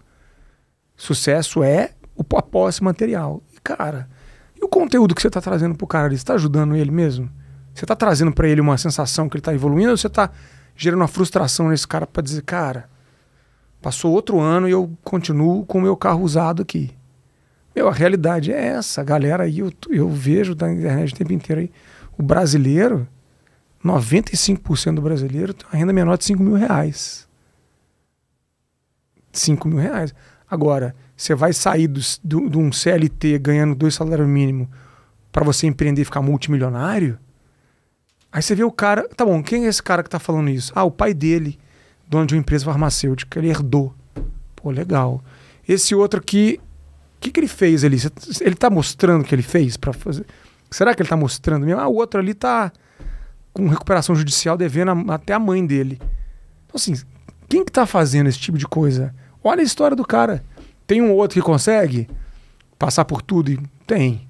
Speaker 2: Sucesso é o posse material. E, cara, e o conteúdo que você está trazendo para o cara? Ele está ajudando ele mesmo? Você está trazendo para ele uma sensação que ele está evoluindo ou você está gerando uma frustração nesse cara para dizer, cara, passou outro ano e eu continuo com o meu carro usado aqui? Meu, a realidade é essa. galera aí, eu, eu vejo da internet o tempo inteiro aí, o brasileiro, 95% do brasileiro tem uma renda menor de 5 mil reais. 5 mil reais. Agora, você vai sair do, do, de um CLT ganhando dois salários mínimos para você empreender e ficar multimilionário? Aí você vê o cara. Tá bom, quem é esse cara que tá falando isso? Ah, o pai dele, dono de uma empresa farmacêutica, ele herdou. Pô, legal. Esse outro aqui, o que, que ele fez ali? Ele tá mostrando o que ele fez para fazer. Será que ele tá mostrando mesmo? Ah, o outro ali tá com recuperação judicial devendo a, até a mãe dele. Então, assim, quem que tá fazendo esse tipo de coisa? Olha a história do cara. Tem um outro que consegue passar por tudo? tem.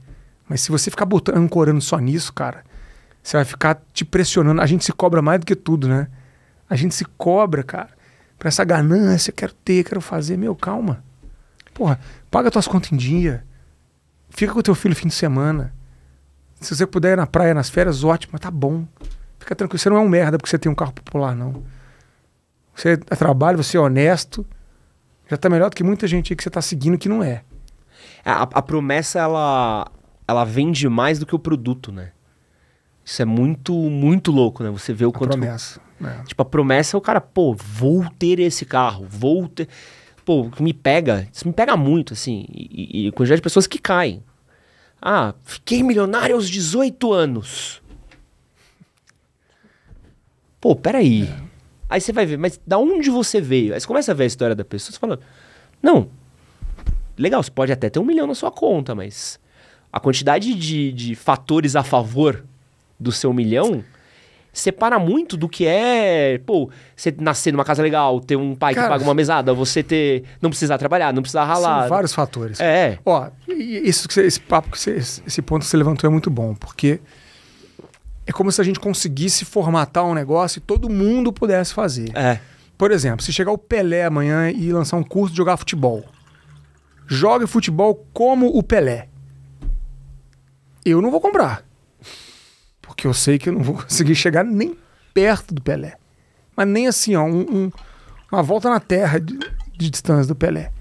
Speaker 2: Mas se você ficar botando, ancorando só nisso, cara, você vai ficar te pressionando. A gente se cobra mais do que tudo, né? A gente se cobra, cara, pra essa ganância, quero ter, quero fazer. Meu, calma. Porra, paga tuas contas em dia. Fica com teu filho fim de semana. Se você puder ir na praia, nas férias, ótimo, mas tá bom. Fica tranquilo, você não é um merda porque você tem um carro popular, não. Você é trabalho, você é honesto, já está melhor do que muita gente que você está seguindo que não é.
Speaker 1: é. A, a, promessa, ela, ela vende mais do que o produto, né? Isso é muito, muito louco, né? Você vê o a quanto... promessa. É. Tipo, a promessa é o cara, pô, vou ter esse carro, vou ter... Pô, o que me pega, isso me pega muito, assim, e, e, e de pessoas que caem. Ah, fiquei milionário aos 18 anos. Pô, peraí. É. Aí você vai ver, mas da onde você veio? Aí você começa a ver a história da pessoa, você fala, não, legal, você pode até ter um milhão na sua conta, mas a quantidade de, de fatores a favor do seu milhão separa muito do que é, pô, você nascer numa casa legal, ter um pai Cara, que paga uma mesada, você ter não precisar trabalhar, não precisar ralar. São vários
Speaker 2: fatores. É. Ó, isso esse papo esse ponto que você levantou é muito bom, porque é como se a gente conseguisse formatar um negócio e todo mundo pudesse fazer. É. Por exemplo, se chegar o Pelé amanhã e lançar um curso de jogar futebol. Jogue futebol como o Pelé. Eu não vou comprar. Porque eu sei que eu não vou conseguir chegar nem perto do Pelé. Mas nem assim, ó, um, um, uma volta na terra de, de distância do Pelé.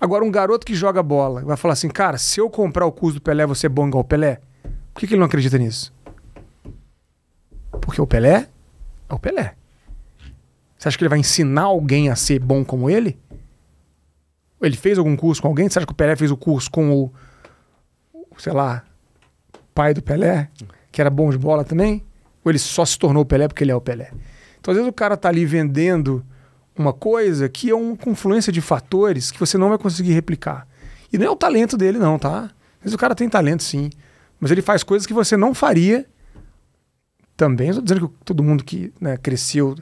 Speaker 2: Agora, um garoto que joga bola vai falar assim: cara, se eu comprar o curso do Pelé, você é bom igual o Pelé? Por que, que ele não acredita nisso? Porque o Pelé é o Pelé. Você acha que ele vai ensinar alguém a ser bom como ele? Ele fez algum curso com alguém? Você acha que o Pelé fez o curso com o, sei lá, pai do Pelé, que era bom de bola também? Ou ele só se tornou o Pelé porque ele é o Pelé? Então, às vezes, o cara tá ali vendendo uma coisa que é uma confluência de fatores que você não vai conseguir replicar. E não é o talento dele, não, tá? Às vezes o cara tem talento, sim. Mas ele faz coisas que você não faria também. Estou dizendo que todo mundo que né, cresceu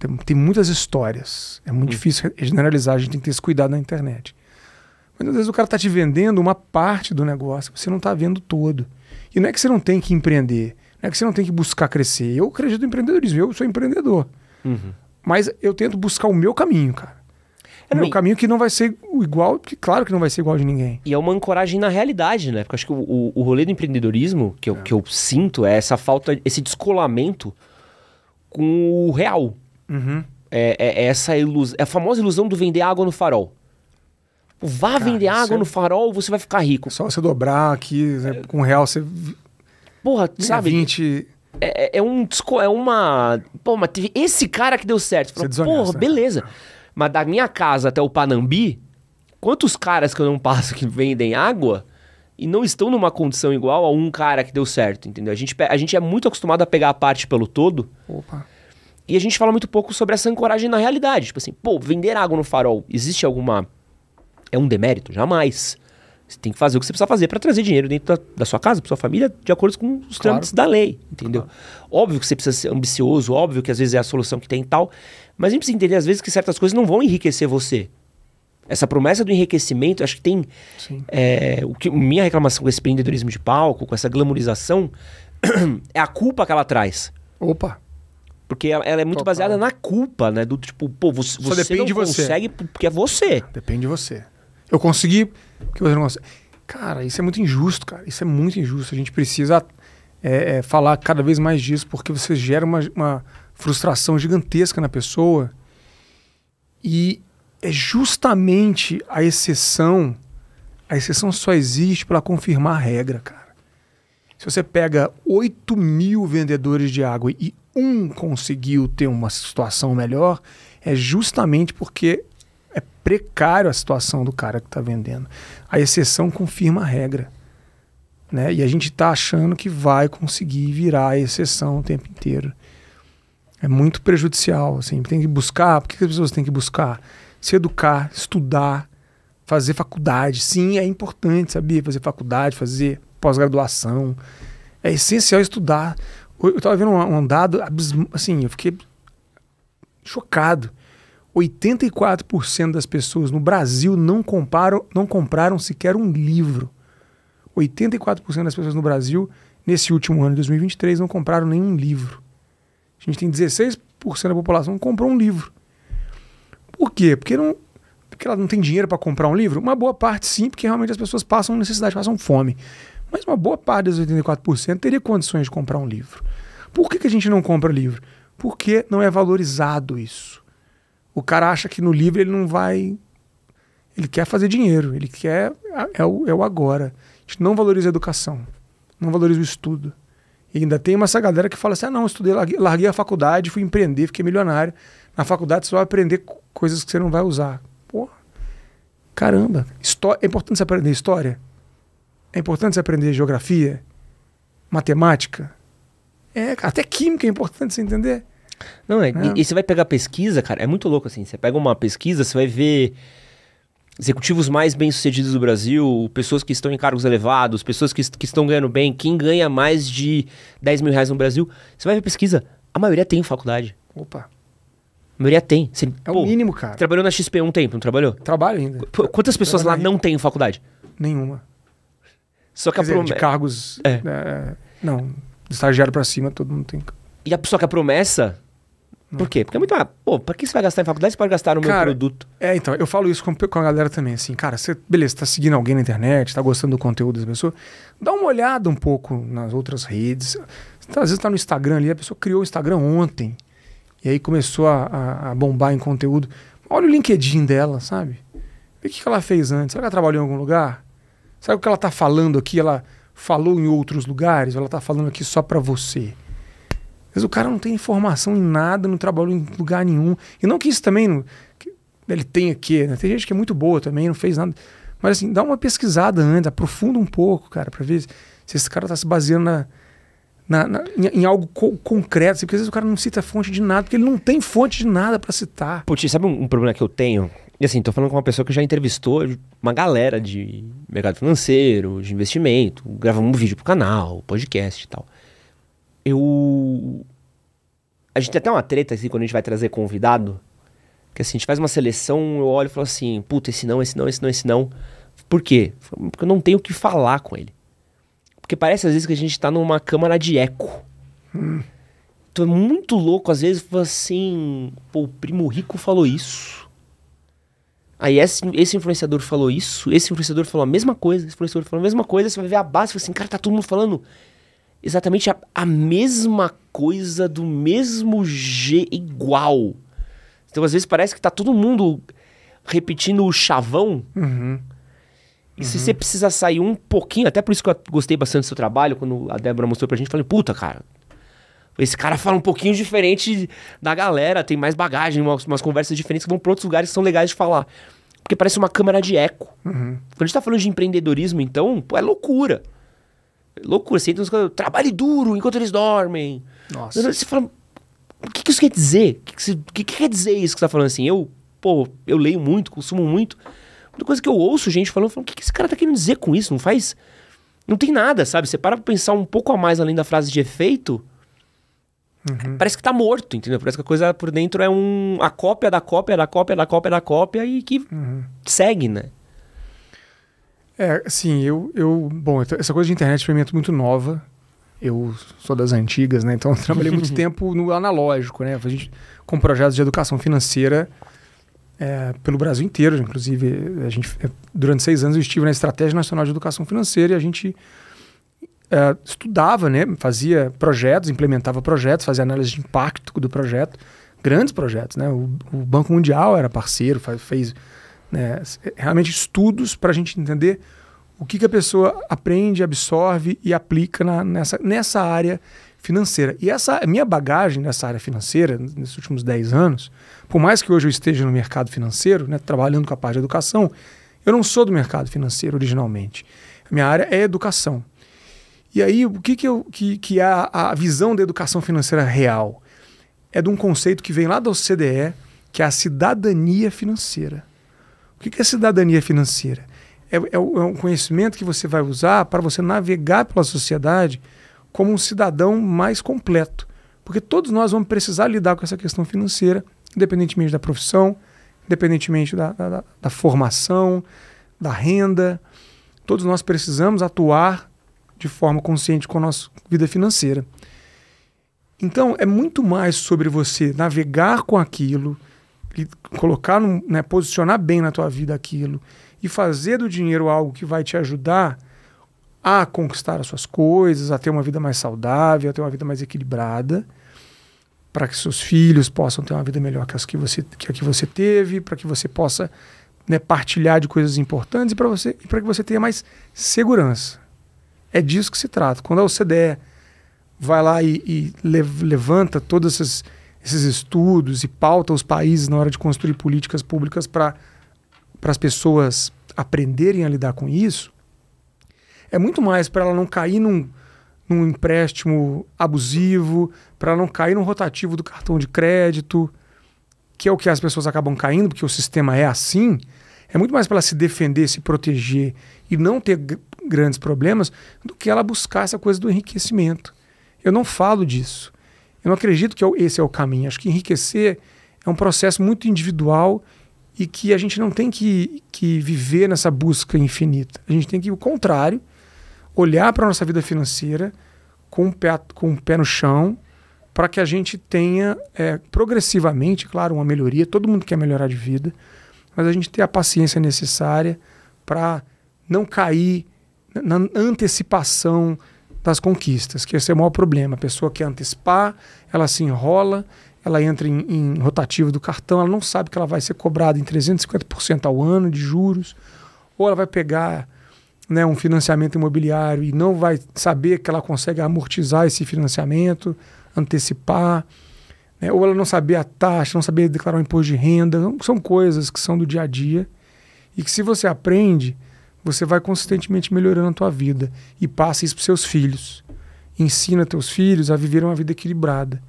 Speaker 2: tem, tem, muitas histórias. É muito hum. difícil generalizar, a gente tem que ter esse cuidado na internet. Mas às vezes o cara está te vendendo uma parte do negócio, você não está vendo todo. E não é que você não tem que empreender, não é que você não tem que buscar crescer. Eu acredito em empreendedorismo, eu sou empreendedor. Uhum. Mas eu tento buscar o meu caminho, cara. É, não, caminho que não vai ser igual, que claro que não vai ser igual de ninguém.
Speaker 1: E é uma ancoragem na realidade, né? Porque eu acho que o, o rolê do empreendedorismo, que eu, é. que eu sinto, é essa falta, esse descolamento com o real. Uhum. É, é, é, essa ilusão, é a famosa ilusão do vender água no farol.
Speaker 2: Vá Cara, vender água é no farol, você vai ficar rico. Só você dobrar aqui, né? com real você.
Speaker 1: Porra, sabe? 20... É, é, é, um, é uma. Pô, mas teve esse cara que deu certo. Porra, né? beleza. É. Mas da minha casa até o Panambi, quantos caras que eu não passo que vendem água e não estão numa condição igual a um cara que deu certo, entendeu? A gente, a gente é muito acostumado a pegar a parte pelo todo. Opa. E a gente fala muito pouco sobre essa ancoragem na realidade. Tipo assim, pô, vender água no farol, existe alguma. É um demérito? Jamais. Você tem que fazer o que você precisa fazer para trazer dinheiro dentro da, da, sua casa, para sua família, de acordo com os claro. trâmites da lei, entendeu? Claro. Óbvio que você precisa ser ambicioso, óbvio que às vezes é a solução que tem e tal. Mas a gente precisa entender, às vezes, que certas coisas não vão enriquecer você. Essa promessa do enriquecimento, acho que tem. É, o que Minha reclamação com esse empreendedorismo de palco, com essa glamorização, é a culpa que ela traz. Opa! Porque ela, ela é muito Total. baseada na culpa, né? Do tipo, pô, você, Só você não consegue você. porque é você. Depende de você.
Speaker 2: Eu consegui porque você não consegue. Cara, isso é muito injusto, cara. Isso é muito injusto. A gente precisa é, é, falar cada vez mais disso porque você gera uma, uma frustração gigantesca na pessoa. E é justamente a exceção. A exceção só existe para confirmar a regra, cara. Se você pega 8 mil vendedores de água e um conseguiu ter uma situação melhor, é justamente porque é precário a situação do cara que está vendendo. A exceção confirma a regra. Né? E a gente está achando que vai conseguir virar a exceção o tempo inteiro é muito prejudicial. Assim. Tem que buscar. Por que as pessoas têm que buscar? Se educar, estudar, fazer faculdade. Sim, é importante, sabia? Fazer faculdade, fazer pós-graduação. É essencial estudar. Eu estava vendo um, um dado, assim, eu fiquei chocado. 84% das pessoas no Brasil não compraram, não compraram sequer um livro. 84% das pessoas no Brasil, nesse último ano de 2023, não compraram nenhum livro. A gente tem 16% da população que comprou um livro. Por quê? Porque, não, porque ela não tem dinheiro para comprar um livro? Uma boa parte sim, porque realmente as pessoas passam necessidade, passam fome. Mas uma boa parte dos 84% teria condições de comprar um livro. Por que, que a gente não compra livro? Porque não é valorizado isso. O cara acha que no livro ele não vai. Ele quer fazer dinheiro, ele quer. É, é o, é o agora. A gente não valoriza a educação, não valoriza o estudo. E ainda tem uma essa galera que fala assim: ah, não, estudei, larguei, larguei a faculdade, fui empreender, fiquei milionário. Na faculdade você vai aprender coisas que você não vai usar. Porra. Caramba. Histó é importante você aprender história? É importante você aprender geografia? Matemática? É, até química é importante você entender. Não, é, é. E, né? e, você vai pegar
Speaker 1: pesquisa, cara, é muito louco assim. Você pega uma pesquisa, você vai ver executivos mais bem-sucedidos do Brasil, pessoas que estão em cargos elevados, pessoas que, que, estão ganhando bem, quem ganha mais de 10 mil reais no Brasil, você vai ver pesquisa, a maioria tem faculdade. Opa. A maioria tem. Você, é
Speaker 2: pô, o mínimo, cara. Trabalhou na
Speaker 1: XP um tempo, não trabalhou? Trabalho ainda. Pô, quantas pessoas lá não têm
Speaker 2: faculdade? Nenhuma.
Speaker 1: Só que Quer a promessa... De cargos... É.
Speaker 2: É, não, De estagiário para cima, todo mundo tem...
Speaker 1: E a, só que a promessa por quê? Porque é muito. mais. pô, pra que você vai gastar em faculdade? Você pode gastar no cara, meu produto.
Speaker 2: É, então, eu falo isso com, com a galera também, assim, cara, você, beleza, tá seguindo alguém na internet, tá gostando do conteúdo das pessoas, dá uma olhada um pouco nas outras redes. Tá, às vezes tá no Instagram ali, a pessoa criou o Instagram ontem, e aí começou a, a, a bombar em conteúdo. Olha o LinkedIn dela, sabe? Vê o que, que ela fez antes. Será que ela trabalhou em algum lugar? Será que o que ela tá falando aqui, ela falou em outros lugares? Ou ela tá falando aqui só pra você? Mas o cara não tem informação em nada, não trabalhou em lugar nenhum. E não que isso também não, que ele tenha que, né? Tem gente que é muito boa também, não fez nada. Mas assim, dá uma pesquisada antes, aprofunda um pouco, cara, para ver se esse cara tá se baseando na, na, na em, em, algo co concreto. Assim, porque às vezes o cara não cita fonte de nada, porque ele não tem fonte de nada para citar.
Speaker 1: Putz, sabe um, um problema que eu tenho? E assim, tô falando com uma pessoa que já entrevistou uma galera de mercado financeiro, de investimento, gravamos um vídeo pro canal, podcast e tal eu. A gente tem até uma treta assim quando a gente vai trazer convidado. Que assim, a gente faz uma seleção, eu olho e falo assim: puta, esse não, esse não, esse não, esse não. Por quê? Porque eu não tenho o que falar com ele. Porque parece às vezes que a gente tá numa câmara de eco. Hum. Então é muito louco, às vezes, assim: pô, o primo rico falou isso. Aí esse, esse influenciador falou isso, esse influenciador falou a mesma coisa, esse influenciador falou a mesma coisa, você vai ver a base e fala assim: cara, tá todo mundo falando exatamente a, a mesma coisa, do mesmo jeito, igual. Então, às vezes, parece que tá todo mundo repetindo o chavão. Uhum. E uhum. se você precisa sair um pouquinho, até por isso que eu gostei bastante do seu trabalho, quando a Débora mostrou pra gente, eu falei, puta, cara, esse cara fala um pouquinho diferente da galera, tem mais bagagem, umas, umas conversas diferentes que vão para outros lugares que são legais de falar. Porque parece uma câmera de eco. Uhum. Quando a gente tá falando de empreendedorismo, então, pô, é loucura. Loucura, você entra nos caras, trabalhe duro enquanto eles dormem. Nossa. Você fala, o que, que isso quer dizer? O que, que, que, que, quer dizer isso que você tá falando assim? Eu, pô, eu leio muito, consumo muito. Uma coisa que eu ouço gente falando, falando, o que, que esse cara tá querendo dizer com isso? Não faz... Não tem nada, sabe? Você para pra pensar um pouco a mais além da frase de efeito... Uhum. Parece que tá morto, entendeu? Parece que a coisa por dentro é um, a cópia da cópia da cópia da cópia da cópia da cópia e que uhum. segue, né?
Speaker 2: É, sim, eu, eu. Bom, essa coisa de internet foi mim é muito nova. Eu sou das antigas, né? Então trabalhei muito tempo no analógico, né? A gente, com projetos de educação financeira é, pelo Brasil inteiro. Inclusive, a gente, é, durante seis anos eu estive na Estratégia Nacional de Educação Financeira e a gente é, estudava, né? Fazia projetos, implementava projetos, fazia análise de impacto do projeto. Grandes projetos, né? O, o Banco Mundial era parceiro, faz, fez né? Realmente estudos para a gente entender o que, que a pessoa aprende, absorve e aplica na, nessa, nessa área financeira. E essa minha bagagem nessa área financeira, nesses últimos 10 anos, por mais que hoje eu esteja no mercado financeiro, né, trabalhando com a parte de educação, eu não sou do mercado financeiro originalmente. A minha área é educação. E aí, o que, que, eu, que, que é a, a visão da educação financeira real? É de um conceito que vem lá da OCDE, que é a cidadania financeira. O que é cidadania financeira? É, é, é um conhecimento que você vai usar para você navegar pela sociedade como um cidadão mais completo. Porque todos nós vamos precisar lidar com essa questão financeira, independentemente da profissão, independentemente da, da, da formação, da renda. Todos nós precisamos atuar de forma consciente com a nossa vida financeira. Então, é muito mais sobre você navegar com aquilo, e colocar, né, posicionar bem na tua vida aquilo e fazer do dinheiro algo que vai te ajudar a conquistar as suas coisas, a ter uma vida mais saudável, a ter uma vida mais equilibrada, para que seus filhos possam ter uma vida melhor que, as que, você, que a que você teve, para que você possa né, partilhar de coisas importantes e para você para que você tenha mais segurança. É disso que se trata. Quando a OCDE vai lá e, e levanta todas essas esses estudos e pauta os países na hora de construir políticas públicas para as pessoas aprenderem a lidar com isso, é muito mais para ela não cair num, num empréstimo abusivo, para ela não cair num rotativo do cartão de crédito, que é o que as pessoas acabam caindo, porque o sistema é assim. É muito mais para ela se defender, se proteger e não ter grandes problemas do que ela buscar essa coisa do enriquecimento. Eu não falo disso. Eu não acredito que é esse é o caminho. Acho que enriquecer é um processo muito individual e que a gente não tem que, que viver nessa busca infinita. A gente tem que, o contrário, olhar para a nossa vida financeira com o pé, com o pé no chão para que a gente tenha é, progressivamente, claro, uma melhoria. Todo mundo quer melhorar de vida, mas a gente ter a paciência necessária para não cair na antecipação das conquistas, que esse é o maior problema. A pessoa quer antecipar, ela se enrola, ela entra em, em rotativo do cartão, ela não sabe que ela vai ser cobrada em 350% ao ano de juros, ou ela vai pegar né, um financiamento imobiliário e não vai saber que ela consegue amortizar esse financiamento, antecipar, né, ou ela não saber a taxa, não saber declarar o imposto de renda, são coisas que são do dia a dia e que se você aprende, você vai consistentemente melhorando a tua vida e passa isso para seus filhos. Ensina teus filhos a viver uma vida equilibrada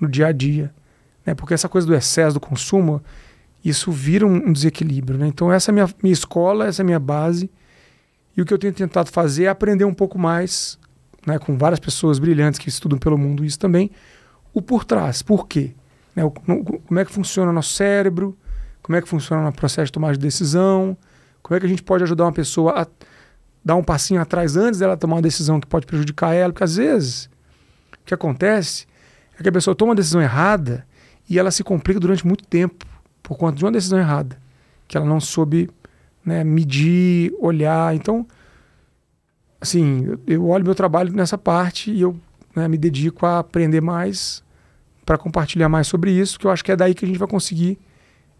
Speaker 2: no dia a dia, né? Porque essa coisa do excesso do consumo, isso vira um, desequilíbrio, né? Então essa é minha minha escola, essa é minha base. E o que eu tenho tentado fazer é aprender um pouco mais, né, com várias pessoas brilhantes que estudam pelo mundo isso também, o por trás, por quê? Né? O, como é que funciona o nosso cérebro? Como é que funciona o processo de tomada de decisão? Como é que a gente pode ajudar uma pessoa a dar um passinho atrás antes dela tomar uma decisão que pode prejudicar ela? Porque às vezes o que acontece é que a pessoa toma uma decisão errada e ela se complica durante muito tempo por conta de uma decisão errada que ela não soube né, medir, olhar. Então, assim, eu, olho meu trabalho nessa parte e eu né, me dedico a aprender mais para compartilhar mais sobre isso, que eu acho que é daí que a gente vai conseguir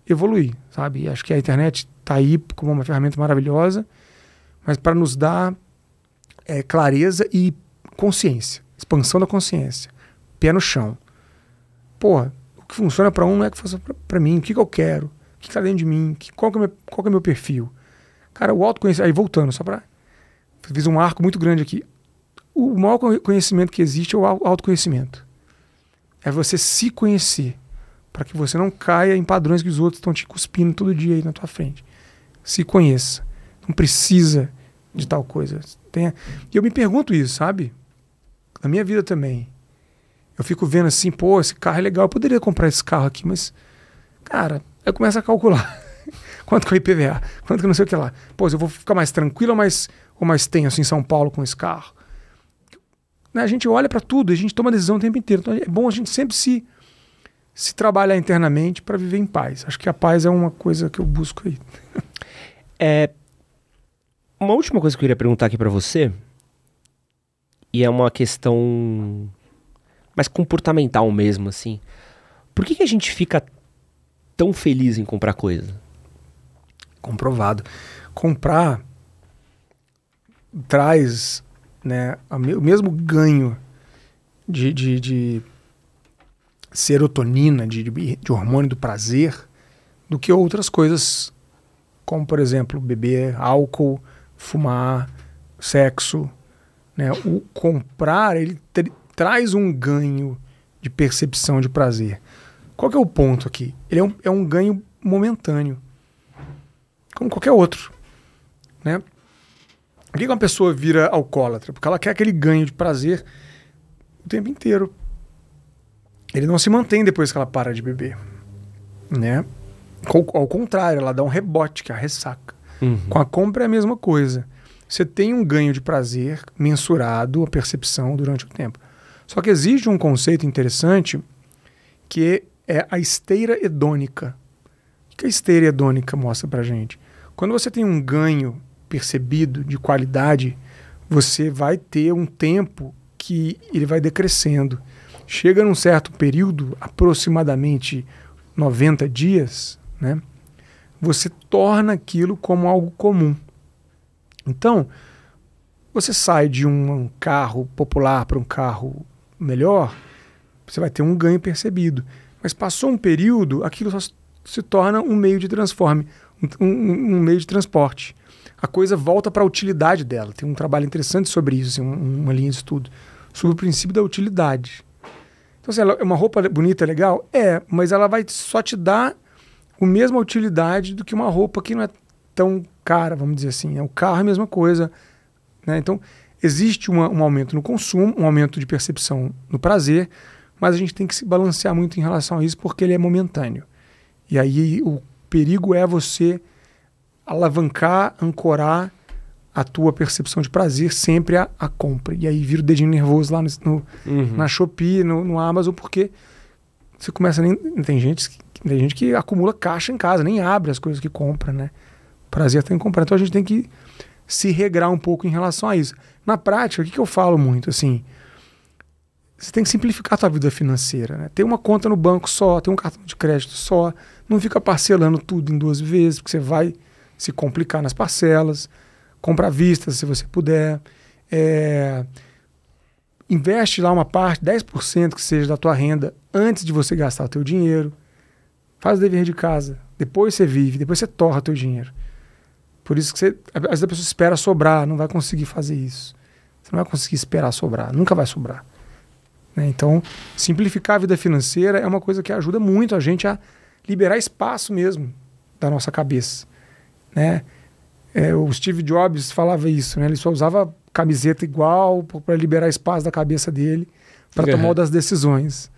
Speaker 2: evoluir, sabe? Acho que a internet está aí como uma ferramenta maravilhosa, mas para nos dar é, clareza e consciência, expansão da consciência, pé no chão. Porra, o que funciona para um não é que funciona para mim, o que, que eu quero, o que está dentro de mim, que, qual, que é meu, qual que é meu perfil. Cara, o autoconhecimento, aí voltando, só para. Fiz um arco muito grande aqui. O maior conhecimento que existe é o autoconhecimento. É você se conhecer para que você não caia em padrões que os outros estão te cuspindo todo dia aí na tua frente se conheça. Não precisa de tal coisa. Tenha... E eu me pergunto isso, sabe? Na minha vida também. Eu fico vendo assim, pô, esse carro é legal, eu poderia comprar esse carro aqui, mas, cara, eu começo a calcular. quanto que é o IPVA? Quanto que não sei o que lá? Pô, eu vou ficar mais tranquilo ou mais, ou mais tenso em São Paulo com esse carro? Né? A gente olha para tudo, a gente toma decisão o tempo inteiro. Então é bom a gente sempre se, se trabalhar internamente para viver em paz. Acho que a paz é uma coisa que eu busco aí. É,
Speaker 1: uma última coisa que eu queria perguntar aqui para você, e é uma questão mais comportamental mesmo, assim. Por que, que a gente fica tão feliz em comprar coisa?
Speaker 2: Comprovado. Comprar traz né, o mesmo ganho de, de, de serotonina, de, de, hormônio do prazer, do que outras coisas como, por exemplo, beber álcool, fumar, sexo. Né? O comprar, ele traz um ganho de percepção de prazer. Qual é o ponto aqui? Ele é um, é um ganho momentâneo, como qualquer outro. Né? Por que uma pessoa vira alcoólatra? Porque ela quer aquele ganho de prazer o tempo inteiro. Ele não se mantém depois que ela para de beber, né? Ao contrário, ela dá um rebote, que é a ressaca. Uhum. Com a compra é a mesma coisa. Você tem um ganho de prazer mensurado, a percepção durante o tempo. Só que exige um conceito interessante que é a esteira hedônica. O que a esteira hedônica mostra pra gente? Quando você tem um ganho percebido de qualidade, você vai ter um tempo que ele vai decrescendo. Chega num certo período, aproximadamente 90 dias, né? Você torna aquilo como algo comum. Então, você sai de um carro popular para um carro melhor, você vai ter um ganho percebido. Mas passou um período, aquilo só se torna um meio de transforme, um, um, um meio de transporte. A coisa volta para a utilidade dela. Tem um trabalho interessante sobre isso, assim, uma linha de estudo, sobre o princípio da utilidade. Então, se ela é uma roupa bonita, legal? É, mas ela vai só te dar o mesma utilidade do que uma roupa que não é tão cara, vamos dizer assim. É o carro é a mesma coisa. Né? Então, existe uma, um aumento no consumo, um aumento de percepção no prazer, mas a gente tem que se balancear muito em relação a isso porque ele é momentâneo. E aí o perigo é você alavancar, ancorar a tua percepção de prazer sempre a, a compra. E aí vira o dedinho nervoso lá no, no uhum. na Shopee, no, no Amazon, porque você começa nem. Tem gente que tem gente que acumula caixa em casa, nem abre as coisas que compra, né? Prazer tem que comprar. Então a gente tem que se regrar um pouco em relação a isso. Na prática, o que, que eu falo muito? Assim, você tem que simplificar a sua vida financeira. Né? Ter uma conta no banco só, ter um cartão de crédito só, não fica parcelando tudo em duas vezes, porque você vai se complicar nas parcelas. Compra à vista, se você puder. É... Investe lá uma parte, 10% que seja da tua renda, antes de você gastar o teu dinheiro. Faz o dever de casa. Depois você vive, depois você torra teu dinheiro. Por isso que você, às vezes a pessoa espera sobrar, não vai conseguir fazer isso. Você não vai conseguir esperar sobrar, nunca vai sobrar. Né? Então, simplificar a vida financeira é uma coisa que ajuda muito a gente a liberar espaço mesmo da nossa cabeça. Né? É, o Steve Jobs falava isso, né? ele só usava camiseta igual para liberar espaço da cabeça dele para é. tomar das decisões.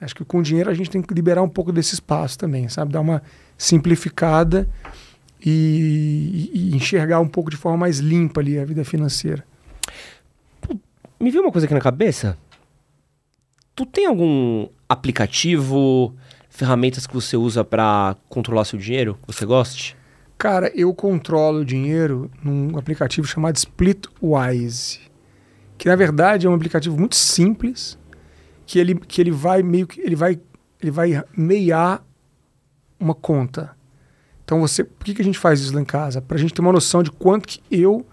Speaker 2: Acho que com o dinheiro a gente tem que liberar um pouco desse espaço também, sabe? Dar uma simplificada e, e enxergar um pouco de forma mais limpa ali a vida financeira. Me viu uma coisa aqui na cabeça?
Speaker 1: Tu tem algum aplicativo, ferramentas que você usa para controlar seu dinheiro? Você goste?
Speaker 2: Cara, eu controlo o dinheiro num aplicativo chamado Splitwise, que na verdade é um aplicativo muito simples, que ele, que ele vai meio que ele vai ele vai meiar uma conta. Então você, por que, que a gente faz isso lá em casa? Para a gente ter uma noção de quanto que eu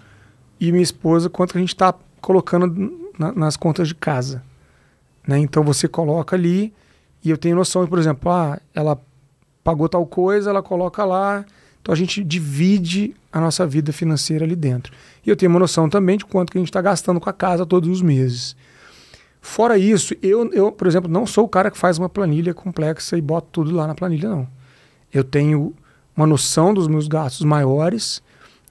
Speaker 2: e minha esposa, quanto que a gente está colocando na, nas contas de casa. Né? Então você coloca ali e eu tenho noção, por exemplo, ah, ela pagou tal coisa, ela coloca lá. Então a gente divide a nossa vida financeira ali dentro. E eu tenho uma noção também de quanto que a gente está gastando com a casa todos os meses. Fora isso, eu, eu, por exemplo, não sou o cara que faz uma planilha complexa e bota tudo lá na planilha, não. Eu tenho uma noção dos meus gastos maiores,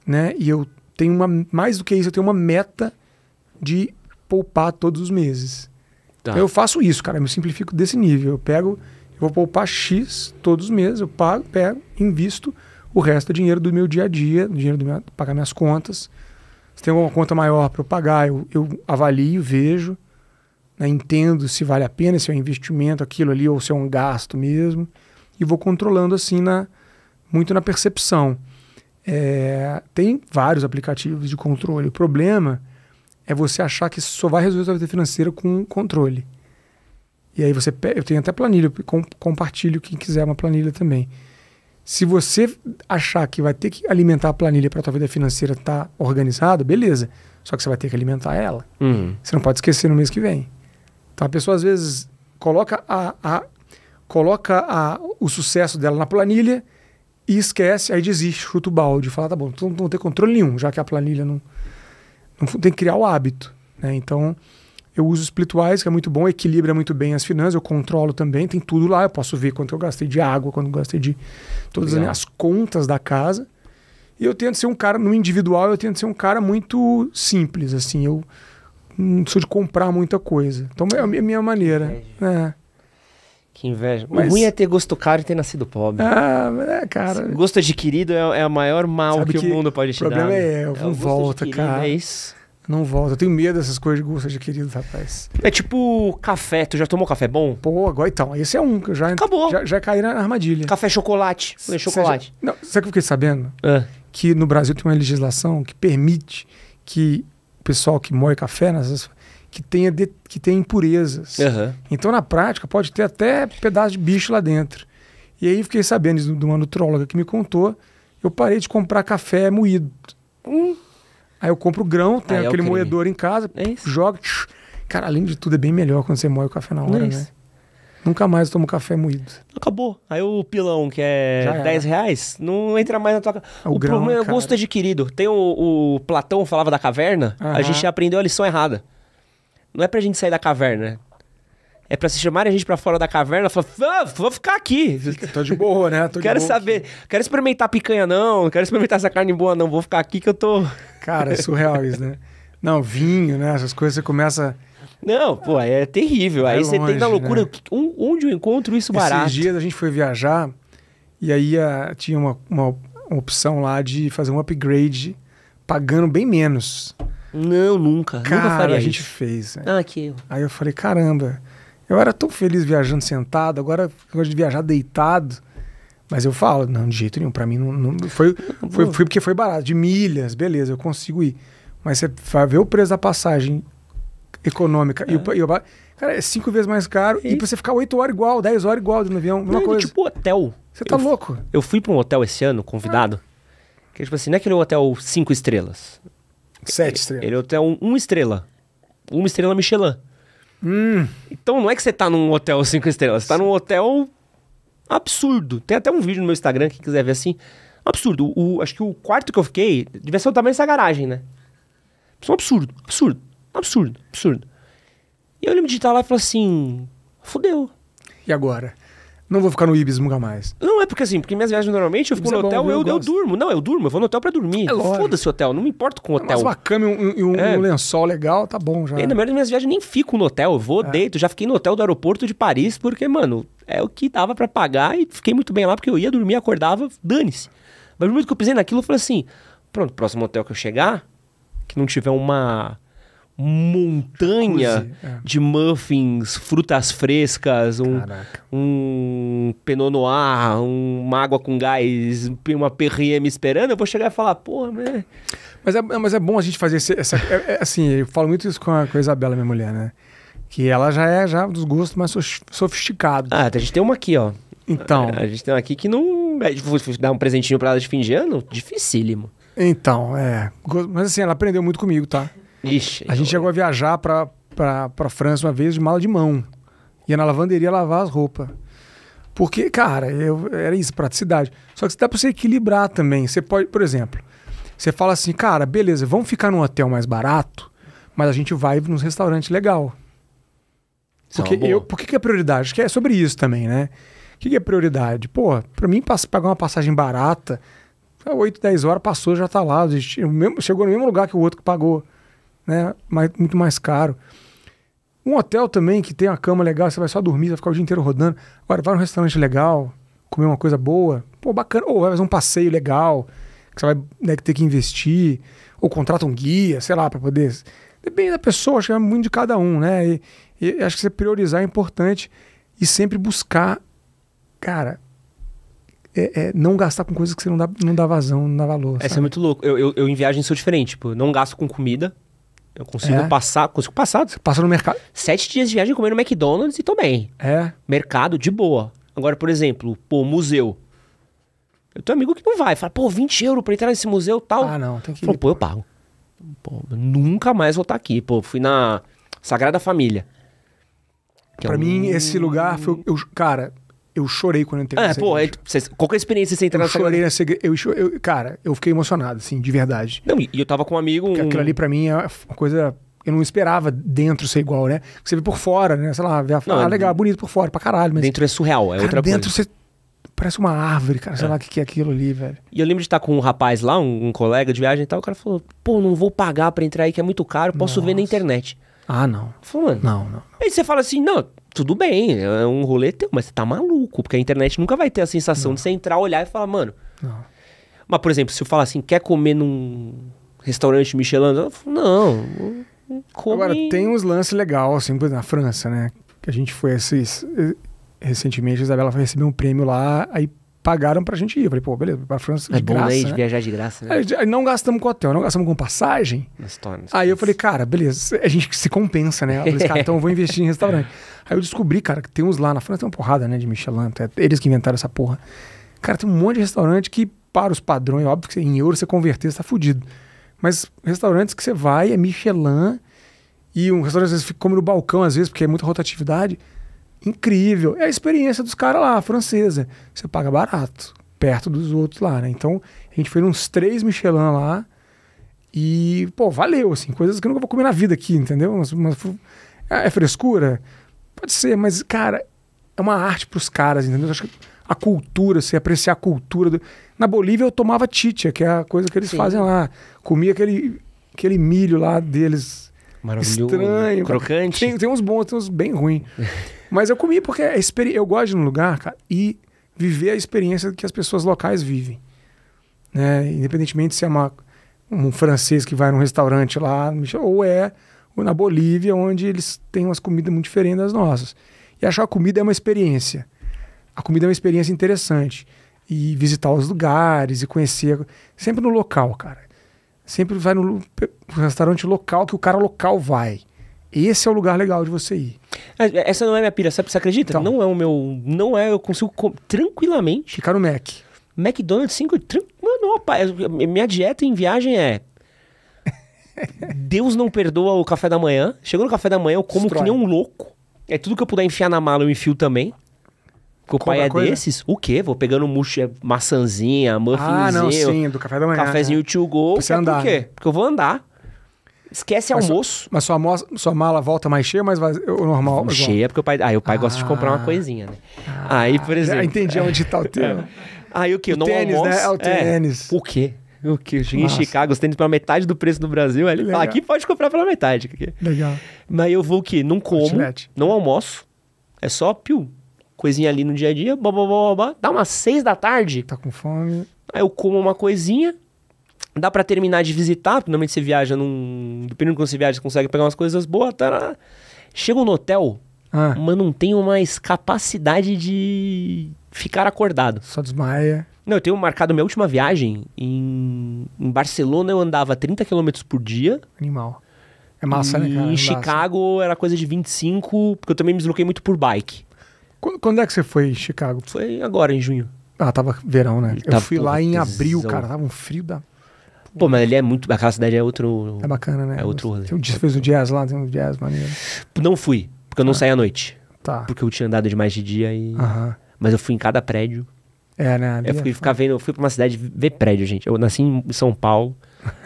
Speaker 2: né? E eu tenho uma, mais do que isso, eu tenho uma meta de poupar todos os meses. Tá. Então eu faço isso, cara, eu me simplifico desse nível. Eu pego, eu vou poupar X todos os meses, eu pago, pego, invisto o resto é dinheiro do meu dia a dia, dinheiro do meu, pagar minhas contas. Se tem alguma conta maior para eu pagar, eu, eu avalio, vejo né, entendo se vale a pena, se é um investimento aquilo ali ou se é um gasto mesmo, e vou controlando assim na, muito na percepção. É, tem vários aplicativos de controle. O problema é você achar que só vai resolver sua vida financeira com controle. E aí você eu tenho até planilha, compartilho quem quiser uma planilha também. Se você achar que vai ter que alimentar a planilha para a tua vida financeira estar tá organizada, beleza. Só que você vai ter que alimentar ela. Uhum. Você não pode esquecer no mês que vem. Então a pessoa às vezes coloca, a, a coloca a, o sucesso dela na planilha e esquece, aí desiste, chuta o balde, fala, tá bom, então não tem controle nenhum, já que a planilha não, não tem que criar o hábito. Né? Então eu uso Splitwise, que é muito bom, equilibra muito bem as finanças, eu controlo também, tem tudo lá, eu posso ver quanto eu gastei de água, quanto eu gastei de todas Legal. as contas da casa. E eu tento ser um cara, no individual, eu tento ser um cara muito simples, assim, eu não sou de comprar muita coisa. Então é a minha maneira. Que inveja. É.
Speaker 1: Que inveja. Mas... O ruim é ter
Speaker 2: gosto caro e ter nascido
Speaker 1: pobre. Ah, é, cara. Esse gosto adquirido é, é o maior mal que, que, o mundo pode te dar. O problema é, eu é não volta, cara.
Speaker 2: É isso. Não volta. Eu tenho medo dessas coisas de gosto adquirido, rapaz. É tipo café. Tu já tomou café bom? Pô, agora então. Esse é um que eu já... Acabou. Já, já caí na armadilha. Café chocolate. Cê, chocolate. Já... Não, sabe o que eu fiquei sabendo? Ah. Que no Brasil tem uma legislação que permite que pessoal que moe café nessas né, que tenha, de, que tenha impurezas. Uhum. Então, na prática, pode ter até pedaço de bicho lá dentro. E aí fiquei sabendo de uma nutróloga que me contou, eu parei de comprar café moído. Hum. Aí eu compro grão, tenho é aquele é moedor em casa, é jogo. Cara, além de tudo, é bem melhor quando você moe o café na hora, é né? Nunca mais tomo café moído.
Speaker 1: Acabou. Aí o pilão, que é 10 reais, não entra mais na tua é O, o grão, problema é o gosto adquirido. Tem o, o Platão falava da caverna, a gente aprendeu a lição errada. Não é pra gente sair da caverna. É pra se chamar a gente pra fora da caverna, e falar, vou ficar aqui. tô de boa, né? Tô quero boa saber, aqui. quero experimentar picanha não, quero experimentar essa carne boa não, vou ficar aqui que eu tô...
Speaker 2: Cara, é surreal isso, né? Não, vinho, né? Essas coisas você começa...
Speaker 1: Não, pô, ah. é terrível. É aí longe, você tem na loucura. Né?
Speaker 2: Onde eu encontro isso barato? Esses dias a gente foi viajar e aí a, ah, tinha uma, uma, uma opção lá de fazer um upgrade pagando bem menos. Não, nunca. Cara, nunca faria a gente isso. fez. Né? Ah, que erro. Aí eu falei, caramba, eu era tão feliz viajando sentado, agora eu gosto de viajar deitado. Mas eu falo, não, de jeito nenhum, para mim não, não foi, foi, foi, porque foi barato, de milhas, beleza, eu consigo ir. Mas você vai ver o preço da passagem econômica. É. E, o, é. e o, cara, é cinco vezes mais caro e, e pra você ficar oito horas igual, dez horas igual no avião, mesma coisa. Tipo hotel. Você tá eu, louco?
Speaker 1: Eu fui pra um hotel esse ano, convidado. Ah. Que é tipo assim, não é aquele hotel cinco estrelas. Sete estrelas. Ele é hotel um, um estrela. Uma estrela Michelin. Hum. Então não é que você tá num hotel cinco estrelas, você tá num hotel absurdo. Tem até um vídeo no meu Instagram, quem quiser ver assim. Absurdo. O, acho que o quarto que eu fiquei devia ser o tamanho dessa garagem,
Speaker 2: né? Isso é um absurdo, absurdo. Absurdo, absurdo. E eu lembro de estar lá e falar assim: fudeu. E agora? Não vou ficar no Ibis nunca mais. Não, é
Speaker 1: porque assim, porque minhas viagens normalmente eu fico Ibis no é hotel, bom, eu, eu, eu, durmo. Não, eu durmo, eu vou no hotel pra dormir. É Foda-se hotel, não me importo com hotel. Mas uma
Speaker 2: cama e um, e um, é. um lençol legal, tá bom já. E, na
Speaker 1: maioria das minhas viagens nem fico no hotel, eu vou, é. deito. Já fiquei no hotel do aeroporto de Paris, porque, mano, é o que dava para pagar e fiquei muito bem lá, porque eu ia dormir, acordava, dane-se. Mas no momento que eu pisei naquilo, eu falei assim: pronto, próximo hotel que eu chegar, que não tiver uma montanha é. de muffins, frutas frescas, um, um Pinot Noir, uma água com gás, uma me esperando, eu vou chegar e falar, porra, né?
Speaker 2: Mas é, é mas é bom a gente fazer esse, essa... É, é, assim, eu falo muito isso com a, com a Isabela, minha mulher, né? Que ela já é já dos gostos mais sofisticados. Ah, a gente tem uma aqui, ó. Então. A, a gente tem uma aqui que
Speaker 1: não... É, dar um presentinho pra ela de fim de ano, dificílimo.
Speaker 2: Então, é. Mas assim, ela aprendeu muito comigo, tá? Ixi, a gente então chegou a viajar para para França uma vez de mala de mão. Ia na lavanderia lavar as roupas. Porque, cara, eu, era isso, praticidade. Só que dá para você equilibrar também. Você pode, por exemplo, você fala assim, cara, beleza, vamos ficar num hotel mais barato, mas a gente vai nos restaurante legal. É Porque, é eu, por que, que é prioridade? Acho que é sobre isso também, né? O que, que é prioridade? Pô, para mim pagar uma passagem barata, 8, 10 horas passou, já tá lá. Mesmo, chegou no mesmo lugar que o outro que pagou né? Mais, muito mais caro. Um hotel também que tem uma cama legal, você vai só dormir, vai ficar o dia inteiro rodando. Agora, vai num restaurante legal, comer uma coisa boa, pô, bacana. Ou vai fazer um passeio legal, que você vai né, ter que investir. Ou contrata um guia, sei lá, para poder. Depende da pessoa, acho que é muito de cada um, né? E, e acho que você priorizar é importante e sempre buscar, cara, é, é, não gastar com coisas que você não dá, não dá vazão, não dá valor. Essa isso é
Speaker 1: muito louco. Eu, eu, eu, em viagem sou diferente. Tipo, não gasto com comida. Eu consigo é. passar, consigo passar. Você passa no mercado. Sete dias de viagem comendo McDonald's e tô bem. É. Mercado, de boa. Agora, por exemplo, pô, museu. Eu tenho amigo que não vai. Fala, pô, 20 euros pra entrar nesse museu tal. Ah, não, tem que Fala, ir. pô, eu pago. Pô, nunca mais vou estar tá aqui. Pô, fui na Sagrada Família.
Speaker 2: Que é pra é um... mim, esse lugar foi. Eu, cara, eu chorei quando eu entrei ah, nessa pô, igreja. É, qual que é a experiência de você entrar eu chorei nessa igreja? Eu, eu, cara, eu fiquei emocionado, assim, de verdade.
Speaker 1: Não, e eu tava com um
Speaker 2: amigo... Porque um... aquilo ali pra mim é uma coisa... Eu não esperava dentro ser igual, né? Você vê por fora, né? Sei lá, vê a... não, é ah, é... legal, bonito por fora, pra caralho. Mas... Dentro é surreal, é cara, outra dentro coisa. Dentro você parece uma árvore, cara. Sei é. lá o que, que é aquilo ali, velho.
Speaker 1: E eu lembro de estar tá com um rapaz lá, um, um colega de viagem e tal. O cara falou: pô, não vou pagar pra entrar aí que é muito caro, posso Nossa. ver na internet. Ah, não. Falei, mano. Não, não, não. Aí você fala assim: não, tudo bem, é um rolê teu, mas você tá maluco, porque a internet nunca vai ter a sensação não. de você entrar, olhar e falar, mano. Não. Mas, por exemplo, se eu falar assim, quer comer num restaurante Michelin? Eu falo,
Speaker 2: não. Come... Agora, tem uns lances legais, assim, na França, né? Que a gente foi esses. Eh, recentemente, a Isabela foi receber um prêmio lá, aí pagaram pra gente ir. Eu falei, pô, beleza, pra França é de bom, né, graça. Né? De viajar de graça, né? Aí, não gastamos com hotel, não gastamos com passagem. aí eu falei, cara, beleza, a gente se compensa, né? Eu falei, cara, então eu vou investir em restaurante. aí eu descobri, cara, que tem uns lá na França, tem uma porrada, né, de Michelin, eles que inventaram essa porra. Cara, tem um monte de restaurante que, para os padrões, óbvio que em euro você converter, você tá fudido. Mas restaurantes que você vai, é Michelin, e um restaurante às vezes come no balcão, às vezes, porque é muita rotatividade incrível. É a experiência dos caras lá, francesa. Você paga barato, perto dos outros lá, né? Então, a gente foi uns três Michelin lá. E, pô, valeu, assim, coisas que eu nunca vou comer na vida aqui, entendeu? Mas, mas, é, é frescura? Pode ser, mas, cara, é uma arte pros caras, entendeu? acho que a cultura, se assim, apreciar a cultura. Do... Na Bolívia eu tomava titia, que é a coisa que eles Sim. fazem lá. Comia aquele, aquele milho lá deles. Maravilhoso. Estranho. Crocante. Tem, tem uns bons, tem uns bem ruins. Mas eu comi porque eu gosto de um lugar, cara, e viver a experiência que as pessoas locais vivem. Né? Independentemente se é uma, um francês que vai num restaurante lá, ou é ou na Bolívia, onde eles têm umas comidas muito diferentes das nossas. E achar a comida é uma experiência. A comida é uma experiência interessante. E visitar os lugares e conhecer. Sempre no local, cara. Sempre vai no restaurante local que o cara local vai. Esse é o lugar legal de você ir.
Speaker 1: É, é, essa não é minha pira, sabe? Você acredita? Então, não é o meu. Não é, eu consigo tranquilamente. Ficar no Mac. McDonald's 5. Mano, rapaz, é, minha dieta em viagem é. Deus não perdoa o café da manhã. Chegou no café da manhã, eu como Destrói. que nem um louco. É tudo que eu puder enfiar na mala, eu enfio também. Porque o pai é coisa? desses. O quê? Vou pegando murcha, maçãzinha, muffinzinho. Ah, não, sim, do
Speaker 2: café da manhã. Cafézinho
Speaker 1: né? to go. você andar. Por quê? Né? Porque eu vou andar.
Speaker 2: Esquece mas almoço. Sua, mas sua, sua mala volta mais cheia mas o normal? Cheia, porque
Speaker 1: o pai. Aí o pai ah, gosta de ah. comprar uma coisinha, né? Ah, aí, por exemplo. Já entendi onde tá o é. tema. aí o que? O não tênis, almoço? Né? É o tênis. É, o quê? O né? é é. que? Nossa. em Chicago, os tênis pela metade do preço do Brasil. Aí ele fala, aqui pode comprar pela metade. Legal. Mas eu vou o quê? Não como, não almoço. É só piu, coisinha ali no dia a dia, Dá umas seis da tarde. Tá com fome. Aí eu como uma coisinha, Dá para terminar de visitar, porque normalmente você viaja num. Dependendo de quando você viaja, você consegue pegar umas coisas boas, tá? Chega no hotel, ah. mas não tenho mais capacidade de ficar acordado. Só
Speaker 2: desmaia.
Speaker 1: Não, eu tenho marcado minha última viagem em, em Barcelona, eu andava 30 km por dia. Animal. É massa, né, e né, cara? É em Chicago era coisa de 25, porque eu também me desloquei muito por bike.
Speaker 2: Quando, quando é que você foi em Chicago? Foi agora, em junho. Ah, tava verão, né? Ele eu tá fui lá em abril, cara. Tava um frio da
Speaker 1: Pô, mas ele é muito. Aquela cidade é outro. É bacana, né? É outro rolê. Você fez o
Speaker 2: jazz lá, tem um jazz maneiro.
Speaker 1: Não fui, porque eu não ah. saí à noite. Tá. Porque eu tinha andado demais de dia e. Aham. Mas eu fui em cada prédio.
Speaker 2: É, né? Ali eu fui é
Speaker 1: ficar vendo, eu fui pra uma cidade ver prédio, gente. Eu nasci em São Paulo.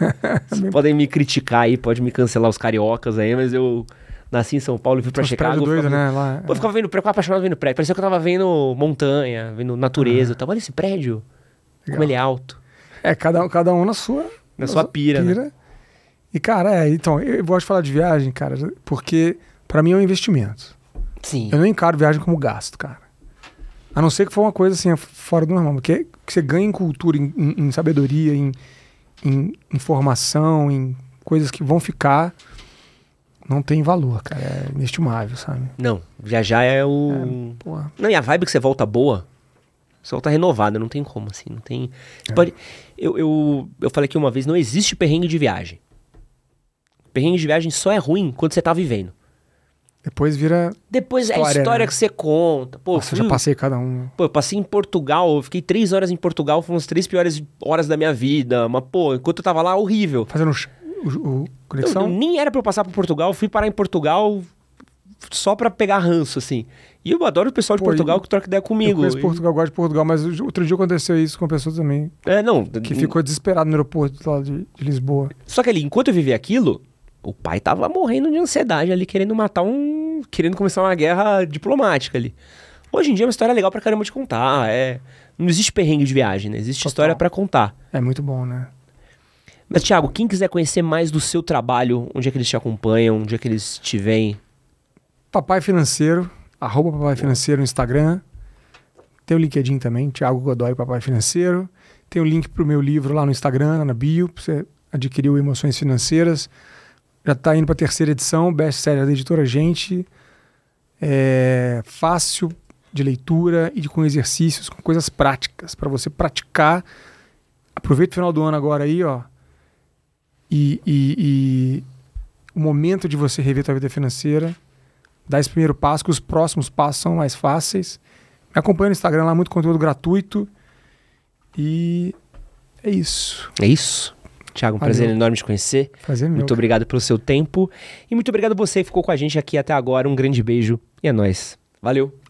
Speaker 1: Vocês podem me criticar aí, pode me cancelar os cariocas aí, mas eu nasci em São Paulo e fui pra Os Chicago. Doido, ficava, né? Lá, pô, é. ficava vendo prédio, apaixonado vendo prédio. Parecia que eu tava vendo montanha, vendo natureza. Ah. Eu tava, olha esse
Speaker 2: prédio, Legal. como ele é alto. É, cada, cada um na sua na sua pira, né? pira. Né? E, cara, é, então, eu gosto de falar de viagem, cara, porque para mim é um investimento. Sim. Eu não encaro viagem como gasto, cara. A não ser que for uma coisa assim, fora do normal, porque que você ganha em cultura, em, em, em sabedoria, em, em informação, em coisas que vão ficar, não tem valor, cara. É inestimável, sabe?
Speaker 1: Não, viajar é o. É, não, e a vibe que você volta boa, você volta renovada, não tem como, assim, não tem. É. pode eu, eu, eu falei aqui uma vez, não existe perrengue de viagem. Perrengue de viagem só é ruim quando você tá vivendo.
Speaker 2: Depois vira. Depois é história, é a história né? que
Speaker 1: você conta. Pô, Nossa, fui... eu já passei cada um. Pô, eu passei em Portugal, eu fiquei três horas em Portugal, foram as três piores horas da minha vida. Mas, pô, enquanto eu tava lá, horrível. Fazendo o, o, o conexão? nem era pra eu passar pra Portugal, fui parar em Portugal, só pra pegar ranço, assim. E eu adoro o pessoal de Pô, Portugal que troca ideia comigo. Eu e... Portugal,
Speaker 2: gosto de Portugal, mas outro dia aconteceu isso com uma pessoa também.
Speaker 1: É, não. Que ficou
Speaker 2: desesperado no aeroporto lá de, de Lisboa.
Speaker 1: Só que ali, enquanto eu vivia aquilo, o pai tava
Speaker 2: morrendo de ansiedade ali, querendo matar um.
Speaker 1: querendo começar uma guerra diplomática ali. Hoje em dia é uma história legal pra caramba de contar. É... Não existe perrengue de viagem, né? Existe Total. história para contar.
Speaker 2: É muito bom, né?
Speaker 1: Mas, Thiago, quem quiser conhecer mais do seu trabalho, onde é que eles te acompanham, onde é que eles te veem?
Speaker 2: Papai Financeiro, arroba Papai Financeiro no Instagram. Tem o LinkedIn também, Thiago Godoy, Papai Financeiro. Tem o link para o meu livro lá no Instagram, na bio, para você adquirir o Emoções Financeiras. Já está indo para a terceira edição, best-seller da editora Gente. É fácil de leitura e de, com exercícios, com coisas práticas, para você praticar. Aproveita o final do ano agora aí, ó. e, e, e o momento de você rever sua vida financeira dá esse primeiro passo, que os próximos passos são mais fáceis. Me acompanha no Instagram lá, muito conteúdo gratuito. E é isso.
Speaker 1: É isso. Tiago, um prazer enorme te conhecer. Prazer meu. Muito obrigado pelo seu tempo. E muito obrigado você que ficou com a gente aqui até agora. Um grande beijo e é nóis. Valeu.